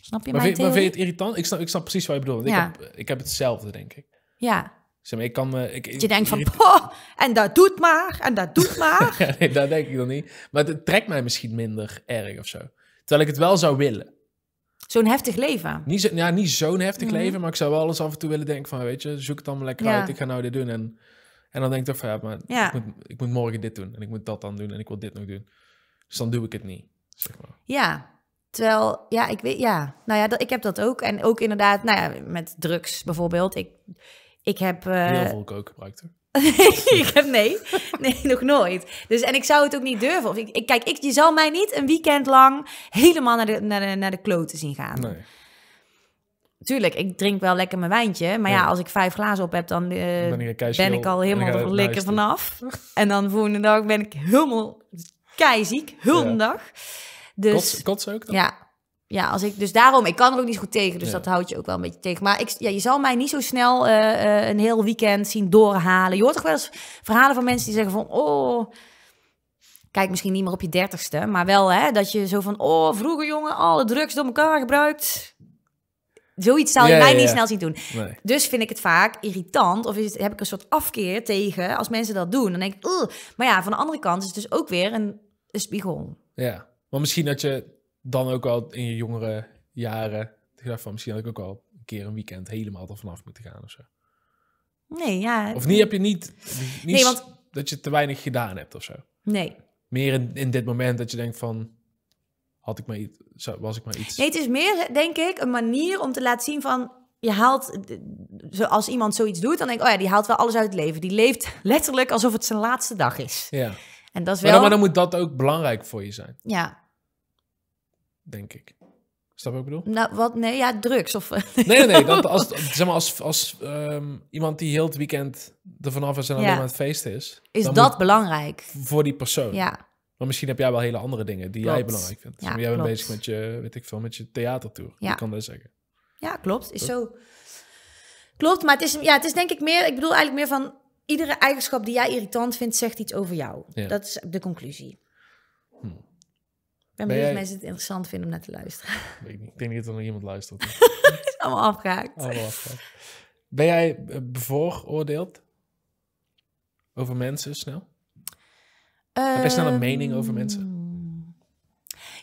Snap je maar mijn vind, maar vind je het irritant? Ik snap, ik snap precies wat je bedoelt. Ik, heb, ik heb hetzelfde, denk ik. Ja. Zeg maar, ik kan je denkt van, poh, en dat doet maar, en dat doet (laughs) maar. nee, dat denk ik dan niet. Maar het trekt mij misschien minder erg of zo. Terwijl ik het wel zou willen zo'n heftig leven. Niet zo, ja, niet zo'n heftig mhm. leven, maar ik zou wel alles af en toe willen denken van, weet je, zoek het allemaal lekker uit, ik ga nou dit doen. En, en dan denk ik toch van, ja, maar Ik, moet, ik, moet, morgen dit doen en ik moet dat dan doen en ik wil dit nog doen. Dus dan doe ik het niet, zeg maar. Ja, terwijl, ja, ik weet, ja, nou ja, ik heb dat ook. En ook inderdaad, nou ja, met drugs bijvoorbeeld. Ik, ik heb... Eh, Heel veel ook gebruikt, hoor. (laughs) ik heb nee, nee, (laughs) nog nooit. Dus, en ik zou het ook niet durven. ik, kijk, je zal mij niet een weekend lang helemaal naar de, naar de, kloten zien gaan. Nee. Tuurlijk, ik drink wel lekker mijn wijntje. Maar ja, als ik vijf glazen op heb, dan eh, ben, ik, al helemaal lekker vanaf. En dan volgende dag ben ik helemaal keiziek. Huldendag. Ja. Dus, kots, kots ook dan? Ja, ja, als ik, dus daarom, ik kan er ook niet goed tegen, dus dat houd je ook wel een beetje tegen. Maar ik, ja, je zal mij niet zo snel eh, eh, een heel weekend zien doorhalen. Je hoort toch wel eens verhalen van mensen die zeggen van, oh, kijk misschien niet meer op je dertigste, maar wel hè, dat je zo van, oh, vroeger jongen, alle drugs door elkaar gebruikt. Zoiets zal je mij niet snel zien doen. Dus vind ik het vaak irritant of is het, heb ik een soort afkeer tegen als mensen dat doen. Dan denk ik, oh maar ja, van de andere kant is het dus ook weer een, een spiegel. Ja, maar misschien dat je dan ook al in je jongere jaren gedacht van misschien had ik ook al een keer een weekend helemaal er vanaf moeten gaan of zo. Nee, ja. Of niet, heb je niet, niet nee, want... dat je te weinig gedaan hebt of zo? Nee. Meer in, in dit moment dat je denkt van, had ik maar iets, was ik maar iets. Nee, het is meer, denk ik, een manier om te laten zien van, je haalt, als iemand zoiets doet, dan denk ik, oh ja, die haalt wel alles uit het leven. Die leeft (laughs) letterlijk alsof het zijn laatste dag is. Ja. En dat is wel... maar dan moet dat ook belangrijk voor je zijn. Ja, denk ik. Snap wat ik bedoel? Nou, wat? Nee, ja, drugs of... (laughs) Nee, nee, nee. Dat als, (laughs) zeg maar, als, als ehm, iemand die heel het weekend er vanaf is en het feest is... Is dat belangrijk? Voor die persoon. Ja. Maar misschien heb jij wel hele andere dingen die jij belangrijk vindt. Ja, jij bent bezig met je, weet ik veel, met je theatertour. Ja. Ik kan dat zeggen. Ja, klopt. Is zo... Klopt, maar het is, ja, het is denk ik meer... Ik bedoel eigenlijk meer van... Iedere eigenschap die jij irritant vindt, zegt iets over jou. Dat is de conclusie ben benieuwd mensen het interessant vinden om naar te luisteren. ik, ik denk niet dat er nog iemand luistert. (laughs) het is allemaal afgehaakt. Ben jij eh, bevooroordeeld over mensen snel? Heb je snel een mening over ehm, mensen?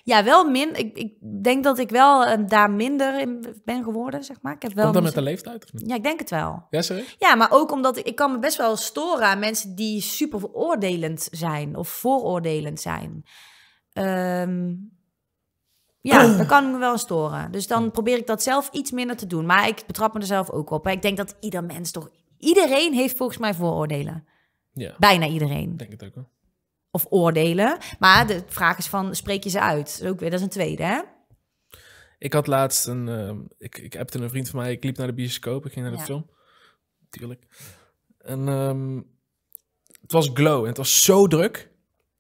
Ja, wel min. Ik, ik denk dat ik wel eh, daar minder in ben geworden, zeg maar. Ik heb wel Komt dat met de leeftijd? Ja, ik denk het wel. Ja, Ja, maar ook omdat ik, ik kan me best wel storen aan mensen die super veroordelend zijn of vooroordelend zijn. Ehm, ja, oh. dat kan me wel storen. Dus dan probeer ik dat zelf iets minder te doen. Maar ik betrap me er zelf ook op. Ik denk dat ieder mens toch... Iedereen heeft volgens mij vooroordelen. Ja. Bijna iedereen. Denk het ook Of oordelen. Maar de vraag is van, spreek je ze uit? Ook weer, dat is een tweede hè? Ik had laatst een... Ehm, ik, ik appte een vriend van mij. Ik liep naar de bioscoop. Ik ging naar de film. Tuurlijk. En ehm, het was Glow. En het was zo druk.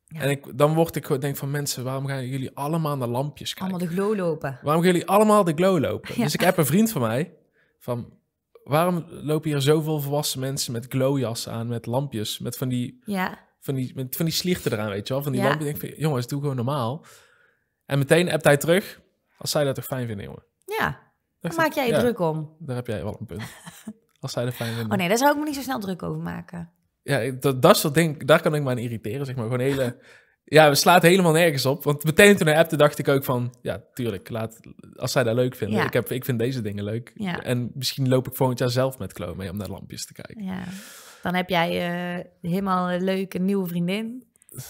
En dan word ik denk van mensen, waarom gaan jullie allemaal naar lampjes kijken? Allemaal de glow lopen. Waarom gaan jullie allemaal de glow lopen? (laughs) Dus ik heb een vriend van mij van, waarom lopen hier zoveel volwassen mensen met glowjas aan, met lampjes, met van die, ja. van die, met, van die slierten eraan, weet je wel? Van die lampjes. denk van, jongens, doe gewoon normaal. En meteen appt hij terug, als zij dat toch fijn vinden, jongen. Ja, daar maak jij je druk om. Daar heb jij wel een punt. (laughs) als zij dat fijn vinden. Oh nee, daar zou ik me niet zo snel druk over maken. Ja, dat, dat soort dingen, daar kan ik me aan irriteren, zeg maar. Gewoon hele... Ja, we slaat helemaal nergens op. Want meteen toen hij appte, dacht ik ook van... Ja, tuurlijk, laat, als zij dat leuk vinden. Ik, heb, ik vind deze dingen leuk. En misschien loop ik volgend jaar zelf met Chloe mee om naar lampjes te kijken. Ja. Dan heb jij eh, helemaal een leuke nieuwe vriendin.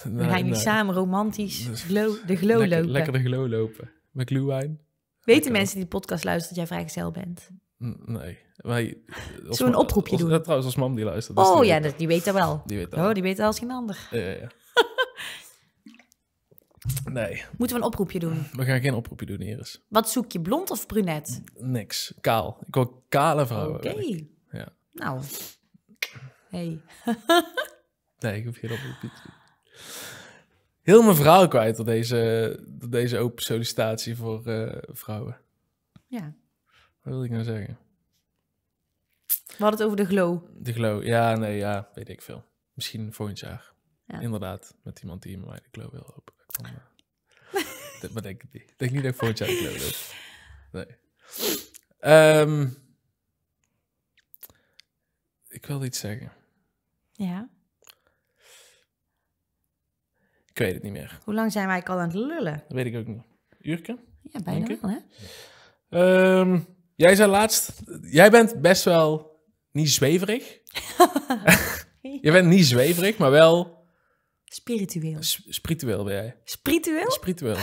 Nee, Dan ga je nee. samen romantisch dus de glow lopen. Lekker de glow lopen. Met gluwijn. Weten mensen die podcast luisteren dat jij vrijgezel bent? Nee. Wij, een oproepje doen? Dat trouwens, als mam die luistert. Dus oh ja, die weet dat wel. Die weet dat oh, die weet dat als geen ander. Ja, ja, ja. (laughs) nee. Moeten we een oproepje doen? We gaan geen oproepje doen, Iris. Wat zoek je, blond of brunet? Niks, kaal. Ik wil kale vrouwen. Oké. Ja. Nou. Hey. (laughs) nee, ik hoef geen oproepje te doen. Heel mijn vrouw kwijt door deze, deze open sollicitatie voor eh, vrouwen. Ja. Wat wil ik nou zeggen? We hadden het over de glow. De glow, ja, nee, ja, weet ik veel. Misschien volgend jaar. Inderdaad, met iemand die mij de glow wil helpen. uh, eh, (laughs) dat ik niet. Ik denk niet dat ik volgend jaar de glow wil. Nee. Ehm, ik wilde iets zeggen. Ja. Ik weet het niet meer. Hoe lang zijn wij al aan het lullen? Dat weet ik ook niet. Uurken? Ja, bijna wel, hè? Ehm, Jij zei laatst, jij bent best wel niet zweverig. (laughs) je bent niet zweverig, maar wel... Spiritueel. spiritueel ben jij. Spiritueel? Spiritueel.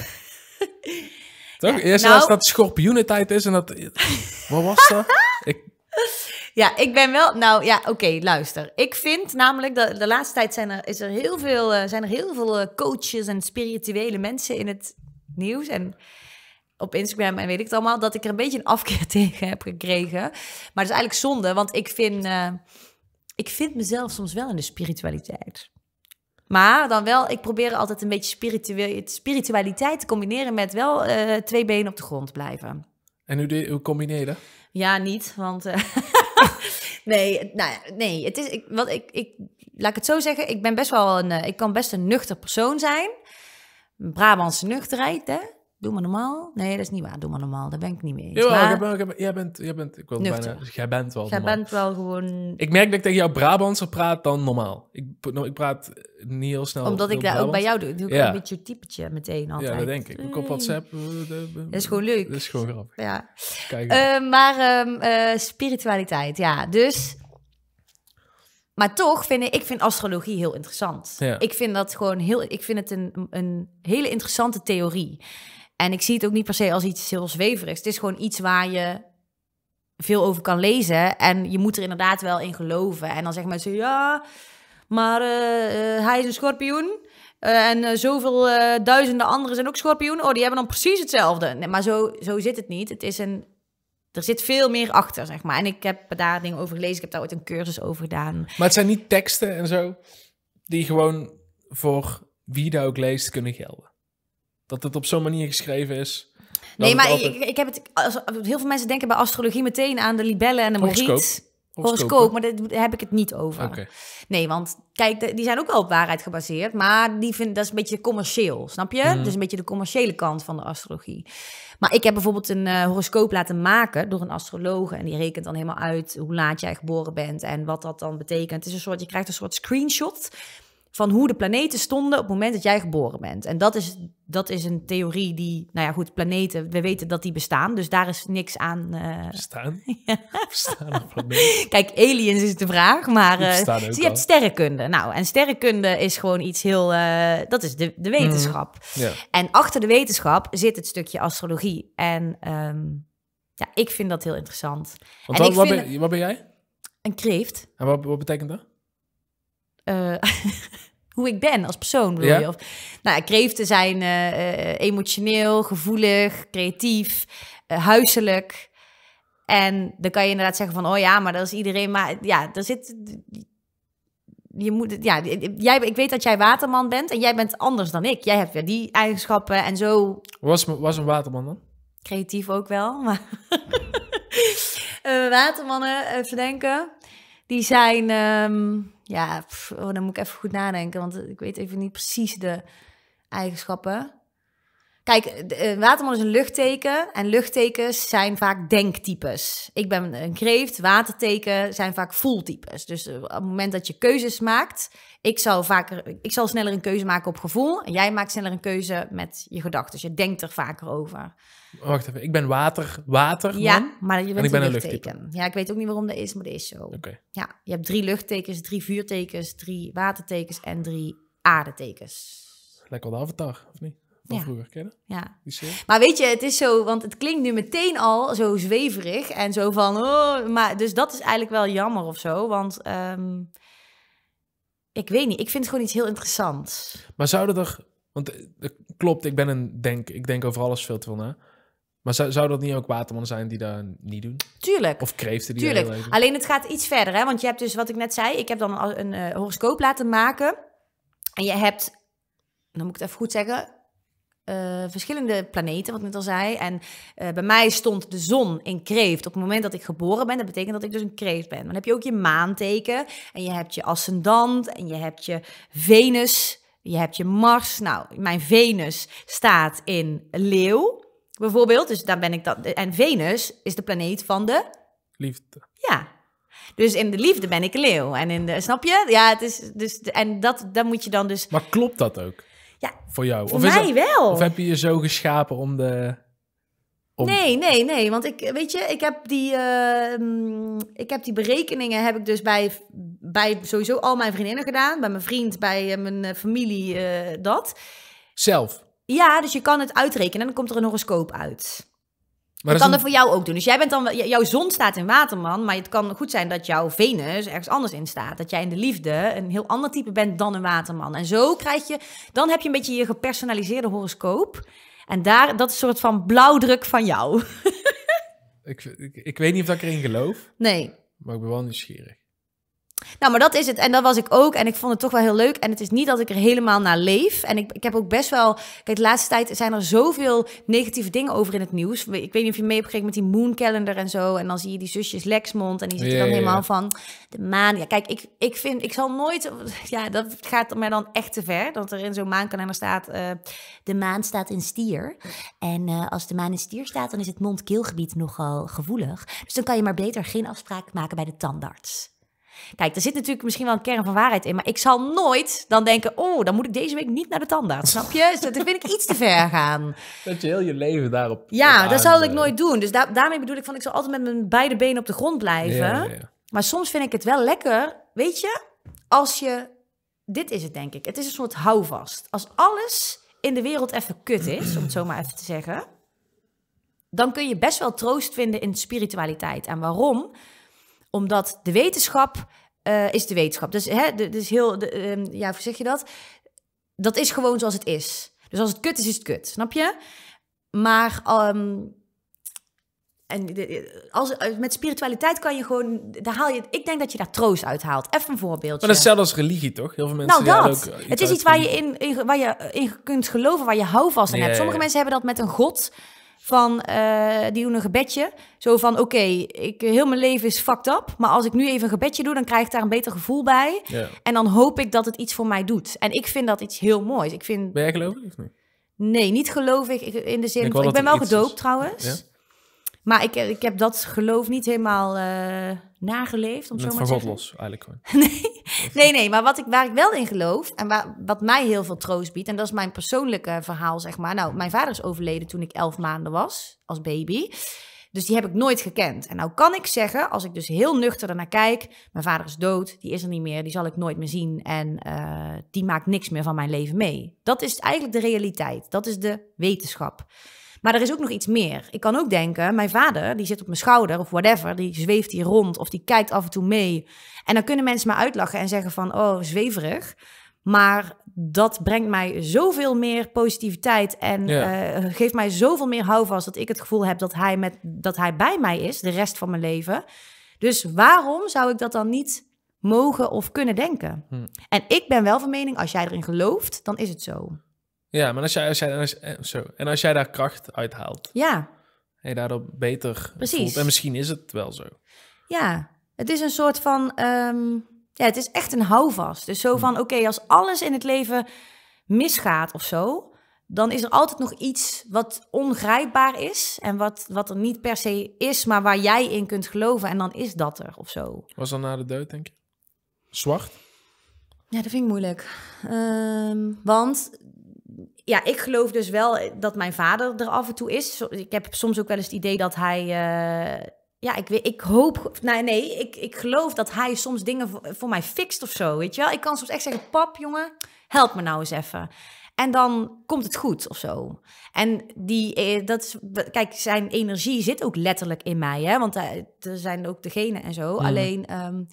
(laughs) Toch? Eerst nou... dat schorpioentijd is en dat... Wat was dat? (laughs) ik... Ja, ik ben wel... Nou ja, oké, luister. Ik vind namelijk dat de laatste tijd zijn er, is er heel veel, eh, zijn er heel veel eh, coaches en spirituele mensen in het nieuws. En op Instagram en weet ik het allemaal, dat ik er een beetje een afkeer (laughs) tegen heb gekregen. Maar dat is eigenlijk zonde, want ik vind, eh, ik vind mezelf soms wel in de spiritualiteit. Maar dan wel, ik probeer altijd een beetje spiritualiteit te combineren met wel eh, twee benen op de grond blijven. En hoe, hoe combineer Ja, niet, want... Eh, (laughs) nee, nou, nee, het is... Ik, wat, ik, ik, laat ik het zo zeggen, ik ben best wel een... ik kan best een nuchter persoon zijn. Brabantse nuchterheid, hè? Doe maar normaal. Nee, dat is niet waar. Doe maar normaal. Daar ben ik niet mee Ja, jij, bent, jij, bent, Ik wil bijna, dus jij bent wel Jij bent wel gewoon... Ik merk dat ik tegen jou Brabantser praat dan normaal. Ik, ik praat niet heel snel Omdat ik dat ook bij jou doe. Doe ik ja. een beetje typetje meteen altijd. Ja, dat denk ik. Ik op WhatsApp. Eh, dat is gewoon leuk. Dat is gewoon grappig. Ja. Uh, maar ehm, eh, spiritualiteit, ja. Dus... Maar toch vind ik, ik vind astrologie heel interessant. Ik vind dat gewoon heel... Ik vind het een, een hele interessante theorie. En ik zie het ook niet per se als iets heel zweverigs. Het is gewoon iets waar je veel over kan lezen. En je moet er inderdaad wel in geloven. En dan zeggen mensen, ja, maar eh, eh, hij is een schorpioen. Eh, en zoveel duizenden anderen zijn ook schorpioen. Oh, die hebben dan precies hetzelfde. Nee, maar zo, zo zit het niet. Het is een, er zit veel meer achter, zeg maar. En ik heb daar dingen over gelezen. Ik heb daar ooit een cursus over gedaan. Maar het zijn niet teksten en zo die gewoon voor wie daar ook leest kunnen gelden. Dat het op zo'n manier geschreven is. Nee, maar ik, ik, heb het. Als, heel veel mensen denken bij astrologie meteen aan de libellen en de horoscoop. Horoscoop, maar daar heb ik het niet over. Nee, want kijk, die zijn ook wel op waarheid gebaseerd, maar die vinden dat is een beetje commercieel, snap je? Mm. Dus een beetje de commerciële kant van de astrologie. Maar ik heb bijvoorbeeld een eh, horoscoop laten maken door een astroloog en die rekent dan helemaal uit hoe laat jij geboren bent en wat dat dan betekent. Het is een soort, je krijgt een soort screenshot van hoe de planeten stonden op het moment dat jij geboren bent. En dat is dat is een theorie die, nou ja, goed, planeten, we weten dat die bestaan, dus daar is niks aan. Uh... Bestaan? (laughs) bestaan Kijk, aliens is de vraag, maar uh, je hebt sterrenkunde. Nou, en sterrenkunde is gewoon iets heel, eh, dat is de, de mhm. wetenschap. Ja. En achter de wetenschap zit het stukje astrologie. En ehm, ja, ik vind dat heel interessant. en wat, ben, wat, ben, jij? Een kreeft. En wat, wat betekent dat? (laughs) hoe ik ben als persoon, bedoel je? Of, nou, kreeften zijn eh, eh, emotioneel, gevoelig, creatief, eh, huiselijk. En dan kan je inderdaad zeggen van, oh ja, maar dat is iedereen. Maar ja, daar zit... Je moet, ja, jij, ik weet dat jij waterman bent en jij bent anders dan ik. Jij hebt weer die eigenschappen en zo. Was, was een waterman dan? Creatief ook wel, maar... (laughs) watermannen, verdenken. denken. Die zijn, ehm, ja, oh, dan moet ik even goed nadenken, want ik weet even niet precies de eigenschappen. Kijk, eh, waterman is een luchtteken en luchttekens zijn vaak denktypes. Ik ben een kreeft, waterteken zijn vaak voeltypes. Dus eh, op het moment dat je keuzes maakt, ik zal, vaker, ik zal sneller een keuze maken op gevoel. En jij maakt sneller een keuze met je gedachten. Dus je denkt er vaker over. Wacht even, ik ben water, water. Ja, maar je bent ik ben een luchtteken. Ja, ik weet ook niet waarom dat is, maar dat is zo. Oké. Ja, je hebt drie luchttekens, drie vuurtekens, drie watertekens en drie aardetekens. Lekker de avatar, of niet? Van vroeger kennen. Ja. Maar weet je, het is zo, want het klinkt nu meteen al zo zweverig en zo van, oh, maar dus dat is eigenlijk wel jammer of zo, want ehm, ik weet niet, ik vind het gewoon iets heel interessants. Maar zouden er, want eh, klopt, ik ben een denk, ik denk over alles veel te veel na. Maar zou, dat niet ook watermannen zijn die dat niet doen? Tuurlijk. Of kreeften die Tuurlijk. Alleen het gaat iets verder, hè? Want je hebt dus, wat ik net zei, ik heb dan een, een eh, horoscoop laten maken. En je hebt, dan moet ik het even goed zeggen, verschillende planeten, wat ik net al zei. En eh, bij mij stond de zon in kreeft op het moment dat ik geboren ben. Dat betekent dat ik dus een kreeft ben. dan heb je ook je maanteken en je hebt je ascendant en je hebt je Venus, je hebt je Mars. Nou, mijn Venus staat in leeuw, bijvoorbeeld. Dus daar ben ik dan. En Venus is de planeet van de... Liefde. Ja, dus in de liefde ben ik leeuw. En in de, snap je? Ja, het is dus. En dat, dan moet je dan dus. Maar klopt dat ook? Ja, voor jou? Voor of mij wel. Of heb je je zo geschapen om de... Om... Nee, nee, nee. Want ik, weet je, ik heb die, ehm, ik heb die berekeningen heb ik dus bij, bij sowieso al mijn vriendinnen gedaan. Bij mijn vriend, bij eh, mijn eh, familie, eh, dat. Zelf? Ja, dus je kan het uitrekenen en dan komt er een horoscoop uit. Maar dat kan dat voor jou ook doen. Dus jij bent dan, jouw zon staat in Waterman, maar het kan goed zijn dat jouw Venus ergens anders in staat. Dat jij in de liefde een heel ander type bent dan een Waterman. En zo krijg je, dan heb je een beetje je gepersonaliseerde horoscoop. En daar, dat is een soort van blauwdruk van jou. (laughs) ik, ik, ik weet niet of ik erin geloof. Nee. Maar ik ben wel nieuwsgierig. Nou, maar dat is het. En dat was ik ook. En ik vond het toch wel heel leuk. En het is niet dat ik er helemaal naar leef. En ik, ik heb ook best wel. Kijk, de laatste tijd zijn er zoveel negatieve dingen over in het nieuws. Ik weet niet of je mee hebt met die Moon Calendar en zo. En dan zie je die zusjes Lexmond. En die zitten dan helemaal van de maan. Ja, kijk, ik, ik vind. Ik zal nooit. Ja, dat gaat mij dan echt te ver. Dat er in zo'n maankalender staat. Eh, de maan staat in stier. En eh, als de maan in stier staat, dan is het mond-keelgebied nogal gevoelig. Dus dan kan je maar beter geen afspraak maken bij de tandarts. Kijk, er zit natuurlijk misschien wel een kern van waarheid in, maar ik zal nooit dan denken, oh, dan moet ik deze week niet naar de tandarts, snap je? Dus dat vind ik iets te ver gaan. (laughs) Dat je heel je leven daarop... Ja, dat zal ik nooit doen. Dus daarmee bedoel ik van, ik zal altijd met mijn beide benen op de grond blijven. Maar soms vind ik het wel lekker, weet je, als je... Dit is het, denk ik. Het is een soort houvast. Als alles in de wereld even kut is, om het zo maar even te zeggen dan kun je best wel troost vinden in spiritualiteit. En waarom? Omdat de wetenschap eh, is de wetenschap. Dus, hè, dus heel, de, ehm, ja, hoe zeg je dat? Dat is gewoon zoals het is. Dus als het kut is, is het kut, snap je? Maar ehm, en als, eh, met spiritualiteit kan je gewoon, daar haal je, ik denk dat je daar troost uit haalt. Even een voorbeeldje. Maar dat is zelfs religie, toch? Heel veel mensen nou, dat. Ook eh, het is iets waar je, in, waar je in kunt geloven, waar je houvast aan hebt. Sommige mensen hebben dat met een god van, eh, die doen een gebedje. Zo van, oké, ik heel mijn leven is fucked up. Maar als ik nu even een gebedje doe, dan krijg ik daar een beter gevoel bij. Ja. En dan hoop ik dat het iets voor mij doet. En ik vind dat iets heel moois. Ik vind... Ben jij gelovig of niet? Nee, niet gelovig ik, in de zin... Ik, ik ben wel gedoopt trouwens. Ja? Maar ik, ik heb dat geloof niet helemaal eh, nageleefd. Om zo maar van God los, eigenlijk gewoon. (laughs) nee, nee, nee, maar wat ik, waar ik wel in geloof en wat mij heel veel troost biedt, en dat is mijn persoonlijke verhaal, zeg maar. Nou, mijn vader is overleden toen ik elf maanden was, als baby. Dus die heb ik nooit gekend. En nou kan ik zeggen, als ik dus heel nuchter ernaar kijk, mijn vader is dood, die is er niet meer, die zal ik nooit meer zien en eh, die maakt niks meer van mijn leven mee. Dat is eigenlijk de realiteit, dat is de wetenschap. Maar er is ook nog iets meer. Ik kan ook denken, mijn vader, die zit op mijn schouder of whatever, die zweeft hier rond of die kijkt af en toe mee. En dan kunnen mensen me uitlachen en zeggen van, oh, zweverig. Maar dat brengt mij zoveel meer positiviteit en eh, geeft mij zoveel meer houvast dat ik het gevoel heb dat hij, met, dat hij bij mij is de rest van mijn leven. Dus waarom zou ik dat dan niet mogen of kunnen denken? Hm. En ik ben wel van mening, als jij erin gelooft, dan is het zo. Ja, maar als jij, als jij, als, zo, en als jij daar kracht uithaalt. Ja. En je daardoor beter voelt. En misschien is het wel zo. Ja, het is een soort van... Ehm, ja, het is echt een houvast. Dus zo hmm. van, oké, als alles in het leven misgaat of zo... dan is er altijd nog iets wat ongrijpbaar is... en wat, wat er niet per se is, maar waar jij in kunt geloven. En dan is dat er of zo. Was dan naar de dood, denk je? Zwart? Ja, dat vind ik moeilijk. Ehm, want ja, ik geloof dus wel eh, dat mijn vader er af en toe is. Ik heb soms ook wel eens het idee dat hij. Eh, ja, ik, ik hoop. Nee, nee ik, ik geloof dat hij soms dingen voor, mij fixt of zo. Weet je wel? Ik kan soms echt zeggen: Pap, jongen, help me nou eens even. En dan komt het goed of zo. En die, eh, dat is, kijk, zijn energie zit ook letterlijk in mij. Hè? Want er zijn ook degenen en zo. Mm. Alleen. Ehm,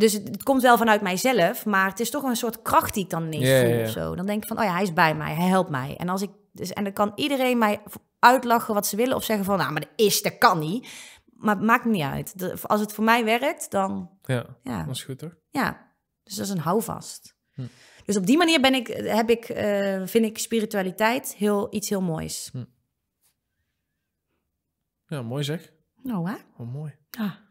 dus het, komt wel vanuit mijzelf, maar het is toch een soort kracht die ik dan ineens voel Of zo. Dan denk ik van, oh ja, hij is bij mij, hij helpt mij. En, als ik, dus, en dan kan iedereen mij uitlachen wat ze willen of zeggen van, nou, maar dat is, dat kan niet. Maar het maakt me niet uit. als het voor mij werkt, dan... Ja, ja, dat is goed hoor. Ja, dus dat is een houvast. Hm. Dus op die manier ben ik, heb ik, eh, vind ik spiritualiteit heel, iets heel moois. Hm. Ja, mooi zeg. Nou hè? oh mooi. ja. Ah.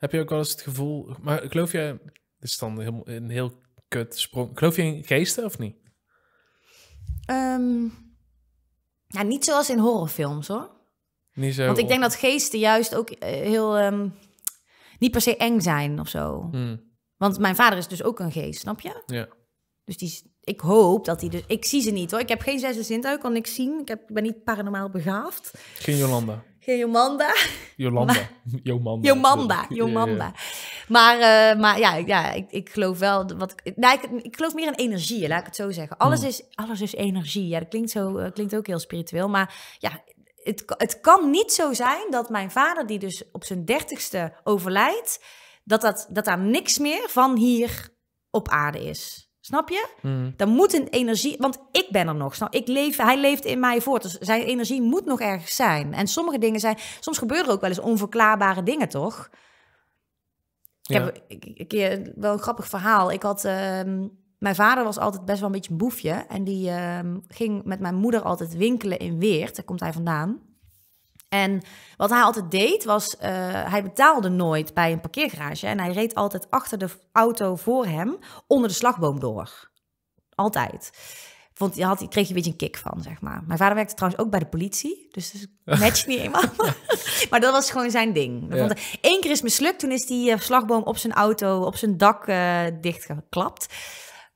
Heb je ook wel eens het gevoel... Maar geloof je... Dit is dan heel, een heel kut sprong. Geloof je in geesten of niet? Um, niet zoals in horrorfilms hoor. Niet zo Want ik denk dat geesten juist ook eh, heel... Ehm, niet per se eng zijn of zo. Hmm. Want mijn vader is dus ook een geest, snap je? Ja. Dus die, ik hoop dat hij dus... Ik zie ze niet hoor. Ik heb geen zesde zintuig, kan ik zien. Ik heb, ben niet paranormaal begaafd. Geen Jolanda. (laughs) Jomanda. Jomanda. Jomanda. Jomanda. Maar, eh, maar ja, ja ik, ik geloof wel. Wat, ik, nou, ik, ik geloof meer in energie, laat ik het zo zeggen. Alles, mm. is, alles is energie. Ja, dat klinkt, zo, eh, klinkt ook heel spiritueel. Maar ja, het, het kan niet zo zijn dat mijn vader, die dus op zijn dertigste overlijdt, dat, dat, dat daar niks meer van hier op aarde is. Snap je? Mhm. Dan moet een energie, want ik ben er nog. Ik leef, hij leeft in mij voort. Dus zijn energie moet nog ergens zijn. En sommige dingen zijn, soms gebeuren er ook wel eens onverklaarbare dingen, toch? Ik heb een keer wel een grappig verhaal. Ik had, ehm, mijn vader was altijd best wel een beetje een boefje. En die ehm, ging met mijn moeder altijd winkelen in Weert. Daar komt hij vandaan. En wat hij altijd deed was, eh, hij betaalde nooit bij een parkeergarage. En hij reed altijd achter de auto voor hem onder de slagboom door. Altijd. Vond, je had, kreeg je een beetje een kick van, zeg maar. Mijn vader werkte trouwens ook bij de politie, dus dat (laughs) matcht niet eenmaal. (laughs) maar dat was gewoon zijn ding. Eén keer is mislukt, toen is die eh, slagboom op zijn auto, op zijn dak eh, dichtgeklapt.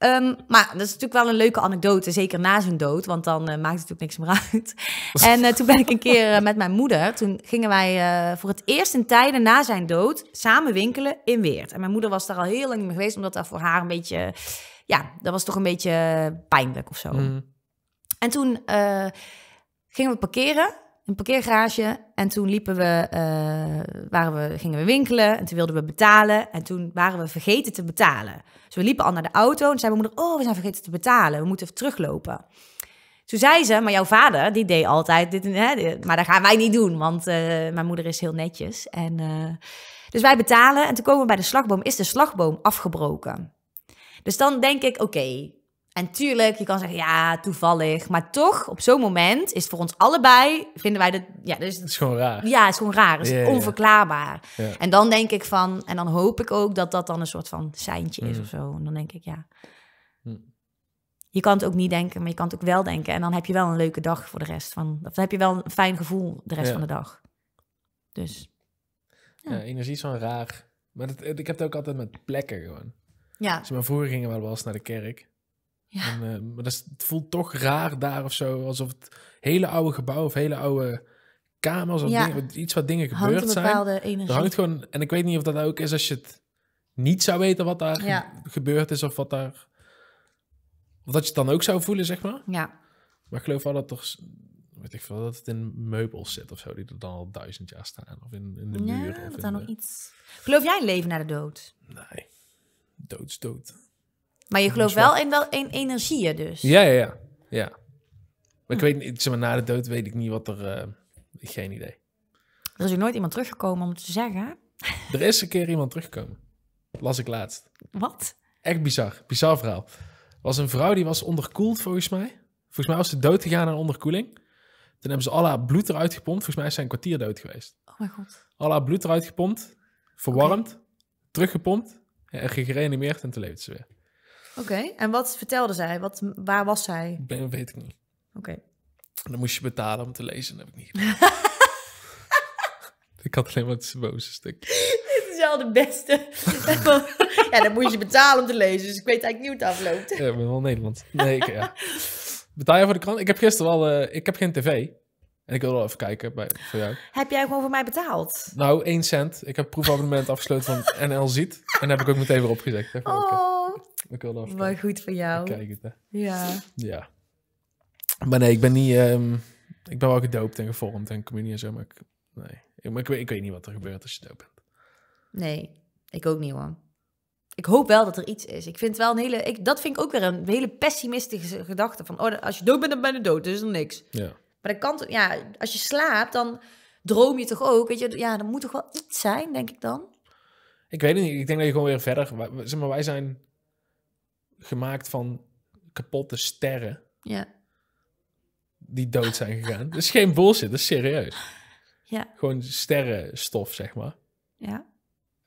Ehm, maar dat is natuurlijk wel een leuke anekdote, zeker na zijn dood, want dan eh, maakt het natuurlijk niks meer uit. (laughs) En eh, toen ben ik een keer eh, met mijn moeder, toen gingen wij voor het eerst in tijden na zijn dood samen winkelen in Weert. En mijn moeder was daar al heel lang niet meer geweest, omdat dat voor haar een beetje, ja, dat was toch een beetje pijnlijk of zo. Mm. En toen gingen we parkeren een parkeergarage. En toen liepen we, eh, waren we, gingen we winkelen. En toen wilden we betalen. En toen waren we vergeten te betalen. Dus we liepen al naar de auto. En zei mijn moeder: Oh, we zijn vergeten te betalen. We moeten teruglopen. Toen zei ze: Maar jouw vader, die deed altijd dit Maar dat gaan wij niet doen, want eh, mijn moeder is heel netjes. En, eh, dus wij betalen. En toen komen we bij de slagboom. Is de slagboom afgebroken? Dus dan denk ik: Oké, en tuurlijk, je kan zeggen, ja, toevallig. Maar toch, op zo'n moment is het voor ons allebei, vinden wij dat... Ja, dus, is gewoon raar. Ja, het is gewoon raar. is onverklaarbaar. En dan denk ik van, en dan hoop ik ook dat dat dan een soort van seintje is mm. of zo. En dan denk ik, ja... Mm. Je kan het ook niet denken, maar je kan het ook wel denken. En dan heb je wel een leuke dag voor de rest van... Of dan heb je wel een fijn gevoel de rest van de dag. Dus... Ja, energie is wel raar. Maar dat, ik heb het ook altijd met plekken gewoon. Ja. Dus maar vroeger gingen we wel eens naar de kerk... Ja. En, eh, maar dat het voelt toch raar daar of zo. Alsof het hele oude gebouw of hele oude kamers of dingen, iets wat dingen gebeurd zijn. Energie. hangt gewoon, en ik weet niet of dat ook is als je het niet zou weten wat daar gebeurd is of wat daar... Of dat je het dan ook zou voelen, zeg maar. Ja. Maar ik geloof wel dat toch weet ik veel, dat het in meubels zit of zo, die er dan al duizend jaar staan. Of in, in de muur. Ja, dat dan nog iets. Geloof jij leven na de dood? Nee, dood is dood. Maar je gelooft wel in, in energieën dus? Ja, ja, ja. ja. Maar ik hm. weet niet, maar, na de dood weet ik niet wat er... Eh, geen idee. Er is ook nooit iemand teruggekomen om te zeggen. Er is een keer iemand teruggekomen. Las ik laatst. Wat? Echt bizar. Bizar verhaal. was een vrouw die was onderkoeld volgens mij. Volgens mij was ze dood gegaan aan onderkoeling. Toen hebben ze al haar bloed eruit gepompt. Volgens mij is ze een kwartier dood geweest. Oh mijn god. Al haar bloed eruit gepompt. Verwarmd. Teruggepompt. En gereanimeerd en te leven ze weer. Oké, en wat vertelde zij? Wat, waar was zij? Ben, weet ik niet. Oké. Dan moest je betalen om te lezen, dat heb ik niet gedaan. (laughs) ik had alleen maar het boze stuk. Dit is wel de beste. (laughs) ja, dan moet je betalen om te lezen, dus ik weet eigenlijk niet hoe het afloopt. ja, ik ben wel Nederland. Nee, ik, ja. Betaal je voor de krant? Ik heb gisteren al, eh, ik heb geen tv. En ik wil wel even kijken bij, voor jou. Heb jij gewoon voor mij betaald? Nou, één cent. Ik heb proefabonnement afgesloten van (laughs) NL Ziet. En daar heb ik ook meteen weer opgezegd. oh. Maar goed voor jou. Kijk het, hè. Ja. Ja. Maar nee, ik ben niet... Ehm, ik ben wel gedoopt en gevormd en communie en zo, maar ik, nee. Ik, maar ik, weet, ik weet niet wat er gebeurt als je dood bent. Nee, ik ook niet hoor. Ik hoop wel dat er iets is. Ik vind wel een hele... Ik, dat vind ik ook weer een hele pessimistische gedachte. Van, oh, als je dood bent, dan ben je dood. Dus is er niks. Ja. Maar dat kan... Ja, als je slaapt, dan droom je toch ook? Weet je, ja, er moet toch wel iets zijn, denk ik dan? Ik weet het niet. Ik denk dat je gewoon weer verder... Zeg maar, wij zijn gemaakt van kapotte sterren. Ja. Die dood zijn gegaan. dat is geen bullshit, dat is serieus. Ja. Gewoon sterrenstof, zeg maar. Ja.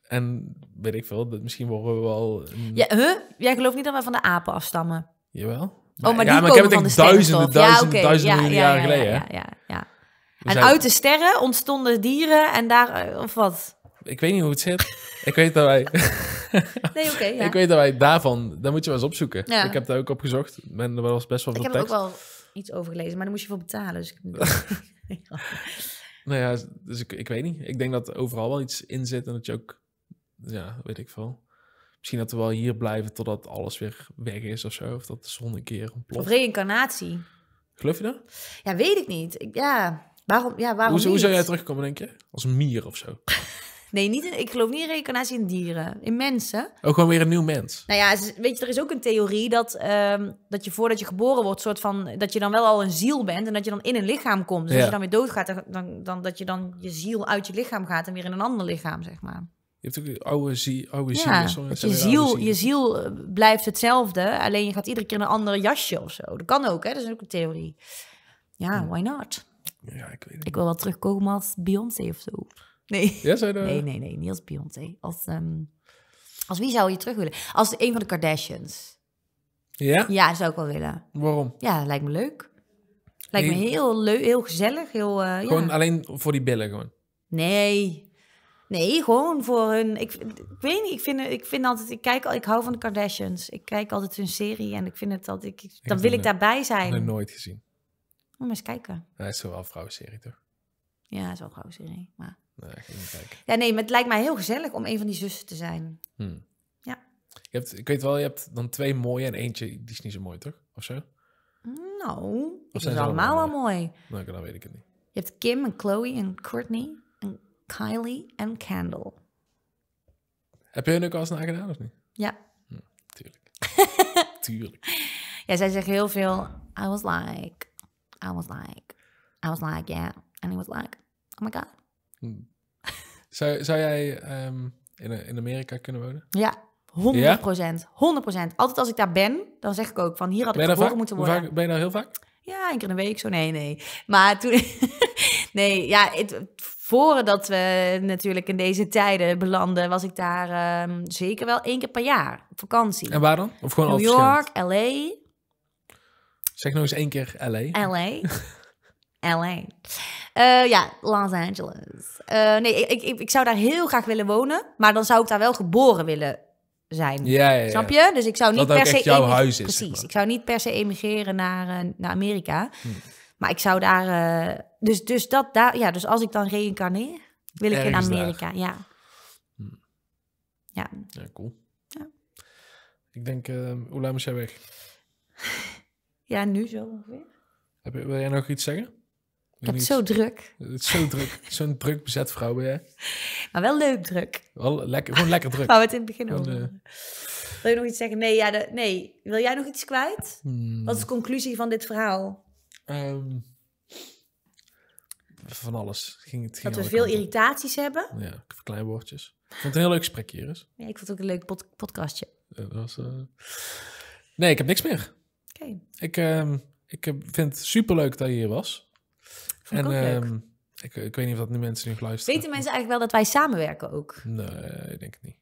En weet ik veel, dat misschien worden we wel... Een... Ja, huh? Jij gelooft niet dat wij van de apen afstammen? Jawel. oh, maar ja, die maar komen ik heb het van duizenden, duizenden, ja, duizenden ja, jaren geleden. Ja, ja, ja. En uit de sterren ontstonden dieren en daar... Eh, of wat? Ik weet niet hoe het zit. ik weet dat wij... (laughs) (laughs) Nee, oké. ja. ik weet dat wij daarvan, daar moet je wel eens opzoeken. Ja. Ik heb daar ook op gezocht Men, er was best wel veel tekst. Ik heb er ook wel iets over gelezen, maar daar moest je voor betalen. Dus ik... (laughs) nou ja, dus ik, ik weet niet. Ik denk dat er overal wel iets in zit en dat je ook, ja, weet ik veel. Misschien dat we wel hier blijven totdat alles weer weg is of zo. Of dat de zon een keer ontploft. Of reïncarnatie. Geloof je dat? Ja, weet ik niet. Ik, ja, waarom, ja, waarom Hoe, zou jij terugkomen, denk je? Als een mier of zo? (laughs) Nee, niet ik geloof niet in reïncarnatie in dieren. In mensen. Ook gewoon weer een nieuw mens. Nou ja, weet je, er is ook een theorie dat, ehm, dat je voordat je geboren wordt, soort van, dat je dan wel al een ziel bent en dat je dan in een lichaam komt. Dus als je dan weer doodgaat, dan, dan, dat je dan je ziel uit je lichaam gaat en weer in een ander lichaam, zeg maar. Je hebt ook oude, zie, oude ziel. Ja, je, ziel je eh, ziel blijft hetzelfde, alleen je gaat iedere keer in een ander jasje of zo. Dat kan ook, hè? Dat is ook een theorie. Ja, why not? Ja, ik weet het. Ik wil wel terugkomen als Beyoncé of zo. Nee. (laughs) Ja, Nee, nee, nee. Niet als Beyoncé. Als, ehm, als wie zou je terug willen? Als een van de Kardashians. Ja? Ja, zou ik wel willen. Waarom? Ja, lijkt me leuk. Lijkt me heel leuk, heel gezellig. Heel, eh, gewoon alleen voor die billen gewoon? Nee. Nee, gewoon voor hun... Ik, ik weet niet, ik vind, ik vind altijd... Ik, kijk, ik hou van de Kardashians. Ik kijk altijd hun serie en ik vind het dat ik... dan wil ik daarbij zijn. Ik nooit gezien. Moet eens kijken. hij is wel een vrouwenserie, toch? Ja, dat is wel een vrouwenserie, maar... Ja, nee, maar het lijkt mij heel gezellig om een van die zussen te zijn. Hmm. Ja. Je hebt, ik weet wel, je hebt dan twee mooie en eentje, die is niet zo mooi, toch? Of zo? Nou, of zijn allemaal wel mooi? mooi. Nou, dan weet ik het niet. Je hebt Kim en Chloe en Courtney en Kylie en Kendall. Heb je hun ook al eens nagedaan of niet? Ja. Hm, tuurlijk. (laughs) tuurlijk. Ja, zij zeggen heel veel. I was like, I was like, I was like, yeah. And he was like, oh my god. (laughs) Zou, zou jij ehm, in, in Amerika kunnen wonen? Ja, 100 procent. 100 Altijd als ik daar ben, dan zeg ik ook van hier had ik geboren moeten worden. Vaak, ben je daar heel vaak? Ja, één keer in de week zo. Nee, nee. Maar toen... (laughs) nee, ja, voordat we natuurlijk in deze tijden belanden, was ik daar ehm, zeker wel één keer per jaar op vakantie. En waar dan? Of gewoon New York, LA. Zeg nog eens één keer LA. LA. (laughs) LA. Eh, ja, Los Angeles. Eh, nee, ik, ik, ik zou daar heel graag willen wonen. Maar dan zou ik daar wel geboren willen zijn. Snap je? Dus ik zou niet per se. jouw huis Precies. Ik zou niet per se emigreren naar, eh, naar Amerika. Hm. Maar ik zou daar. dus, dus, dat, daar ja, dus als ik dan reïncarneer, wil ik in Amerika. Ja. Hm. ja. Ja, cool. Ik denk, hoe lang is jij weg? (laughs) ja, nu zo ongeveer. Heb, wil jij nog iets zeggen? Ik heb het zo druk. Het is zo druk. (laughs) Zo'n druk bezet vrouw ben jij. Maar wel leuk druk. Wel lekker, gewoon lekker druk. Waar het in het begin ook. Eh, Wil je nog iets zeggen? Nee, ja, nee. Wil jij nog iets kwijt? Hmm. Wat is de conclusie van dit verhaal? Ehm, van alles. Ging, het dat we veel irritaties hebben. Ja, woordjes. Ik vond het een heel leuk gesprekje hier eens. Ja, ik vond het ook een leuk podcastje. was, eh, Nee, ik heb niks meer. Oké. Ik, ehm, ik vind het superleuk dat je hier was ik en, ehm, Ik, ik, weet niet of dat nu mensen nu luisteren. Weten mensen eigenlijk wel dat wij samenwerken ook? Nee, ik denk het niet.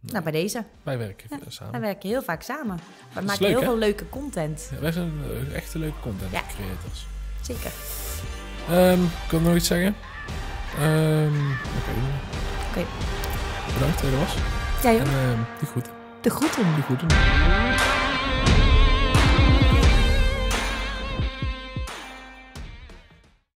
Nou, bij deze. Wij werken ja, eh, samen. Wij werken heel vaak samen. We maken heel veel leuke content. wij zijn eh, echte leuke content creators. Zeker. Um, ik wil nog iets zeggen. Ehm, oké. Bedankt dat je was. Jij ook. En, um, de groeten. De groeten. groeten.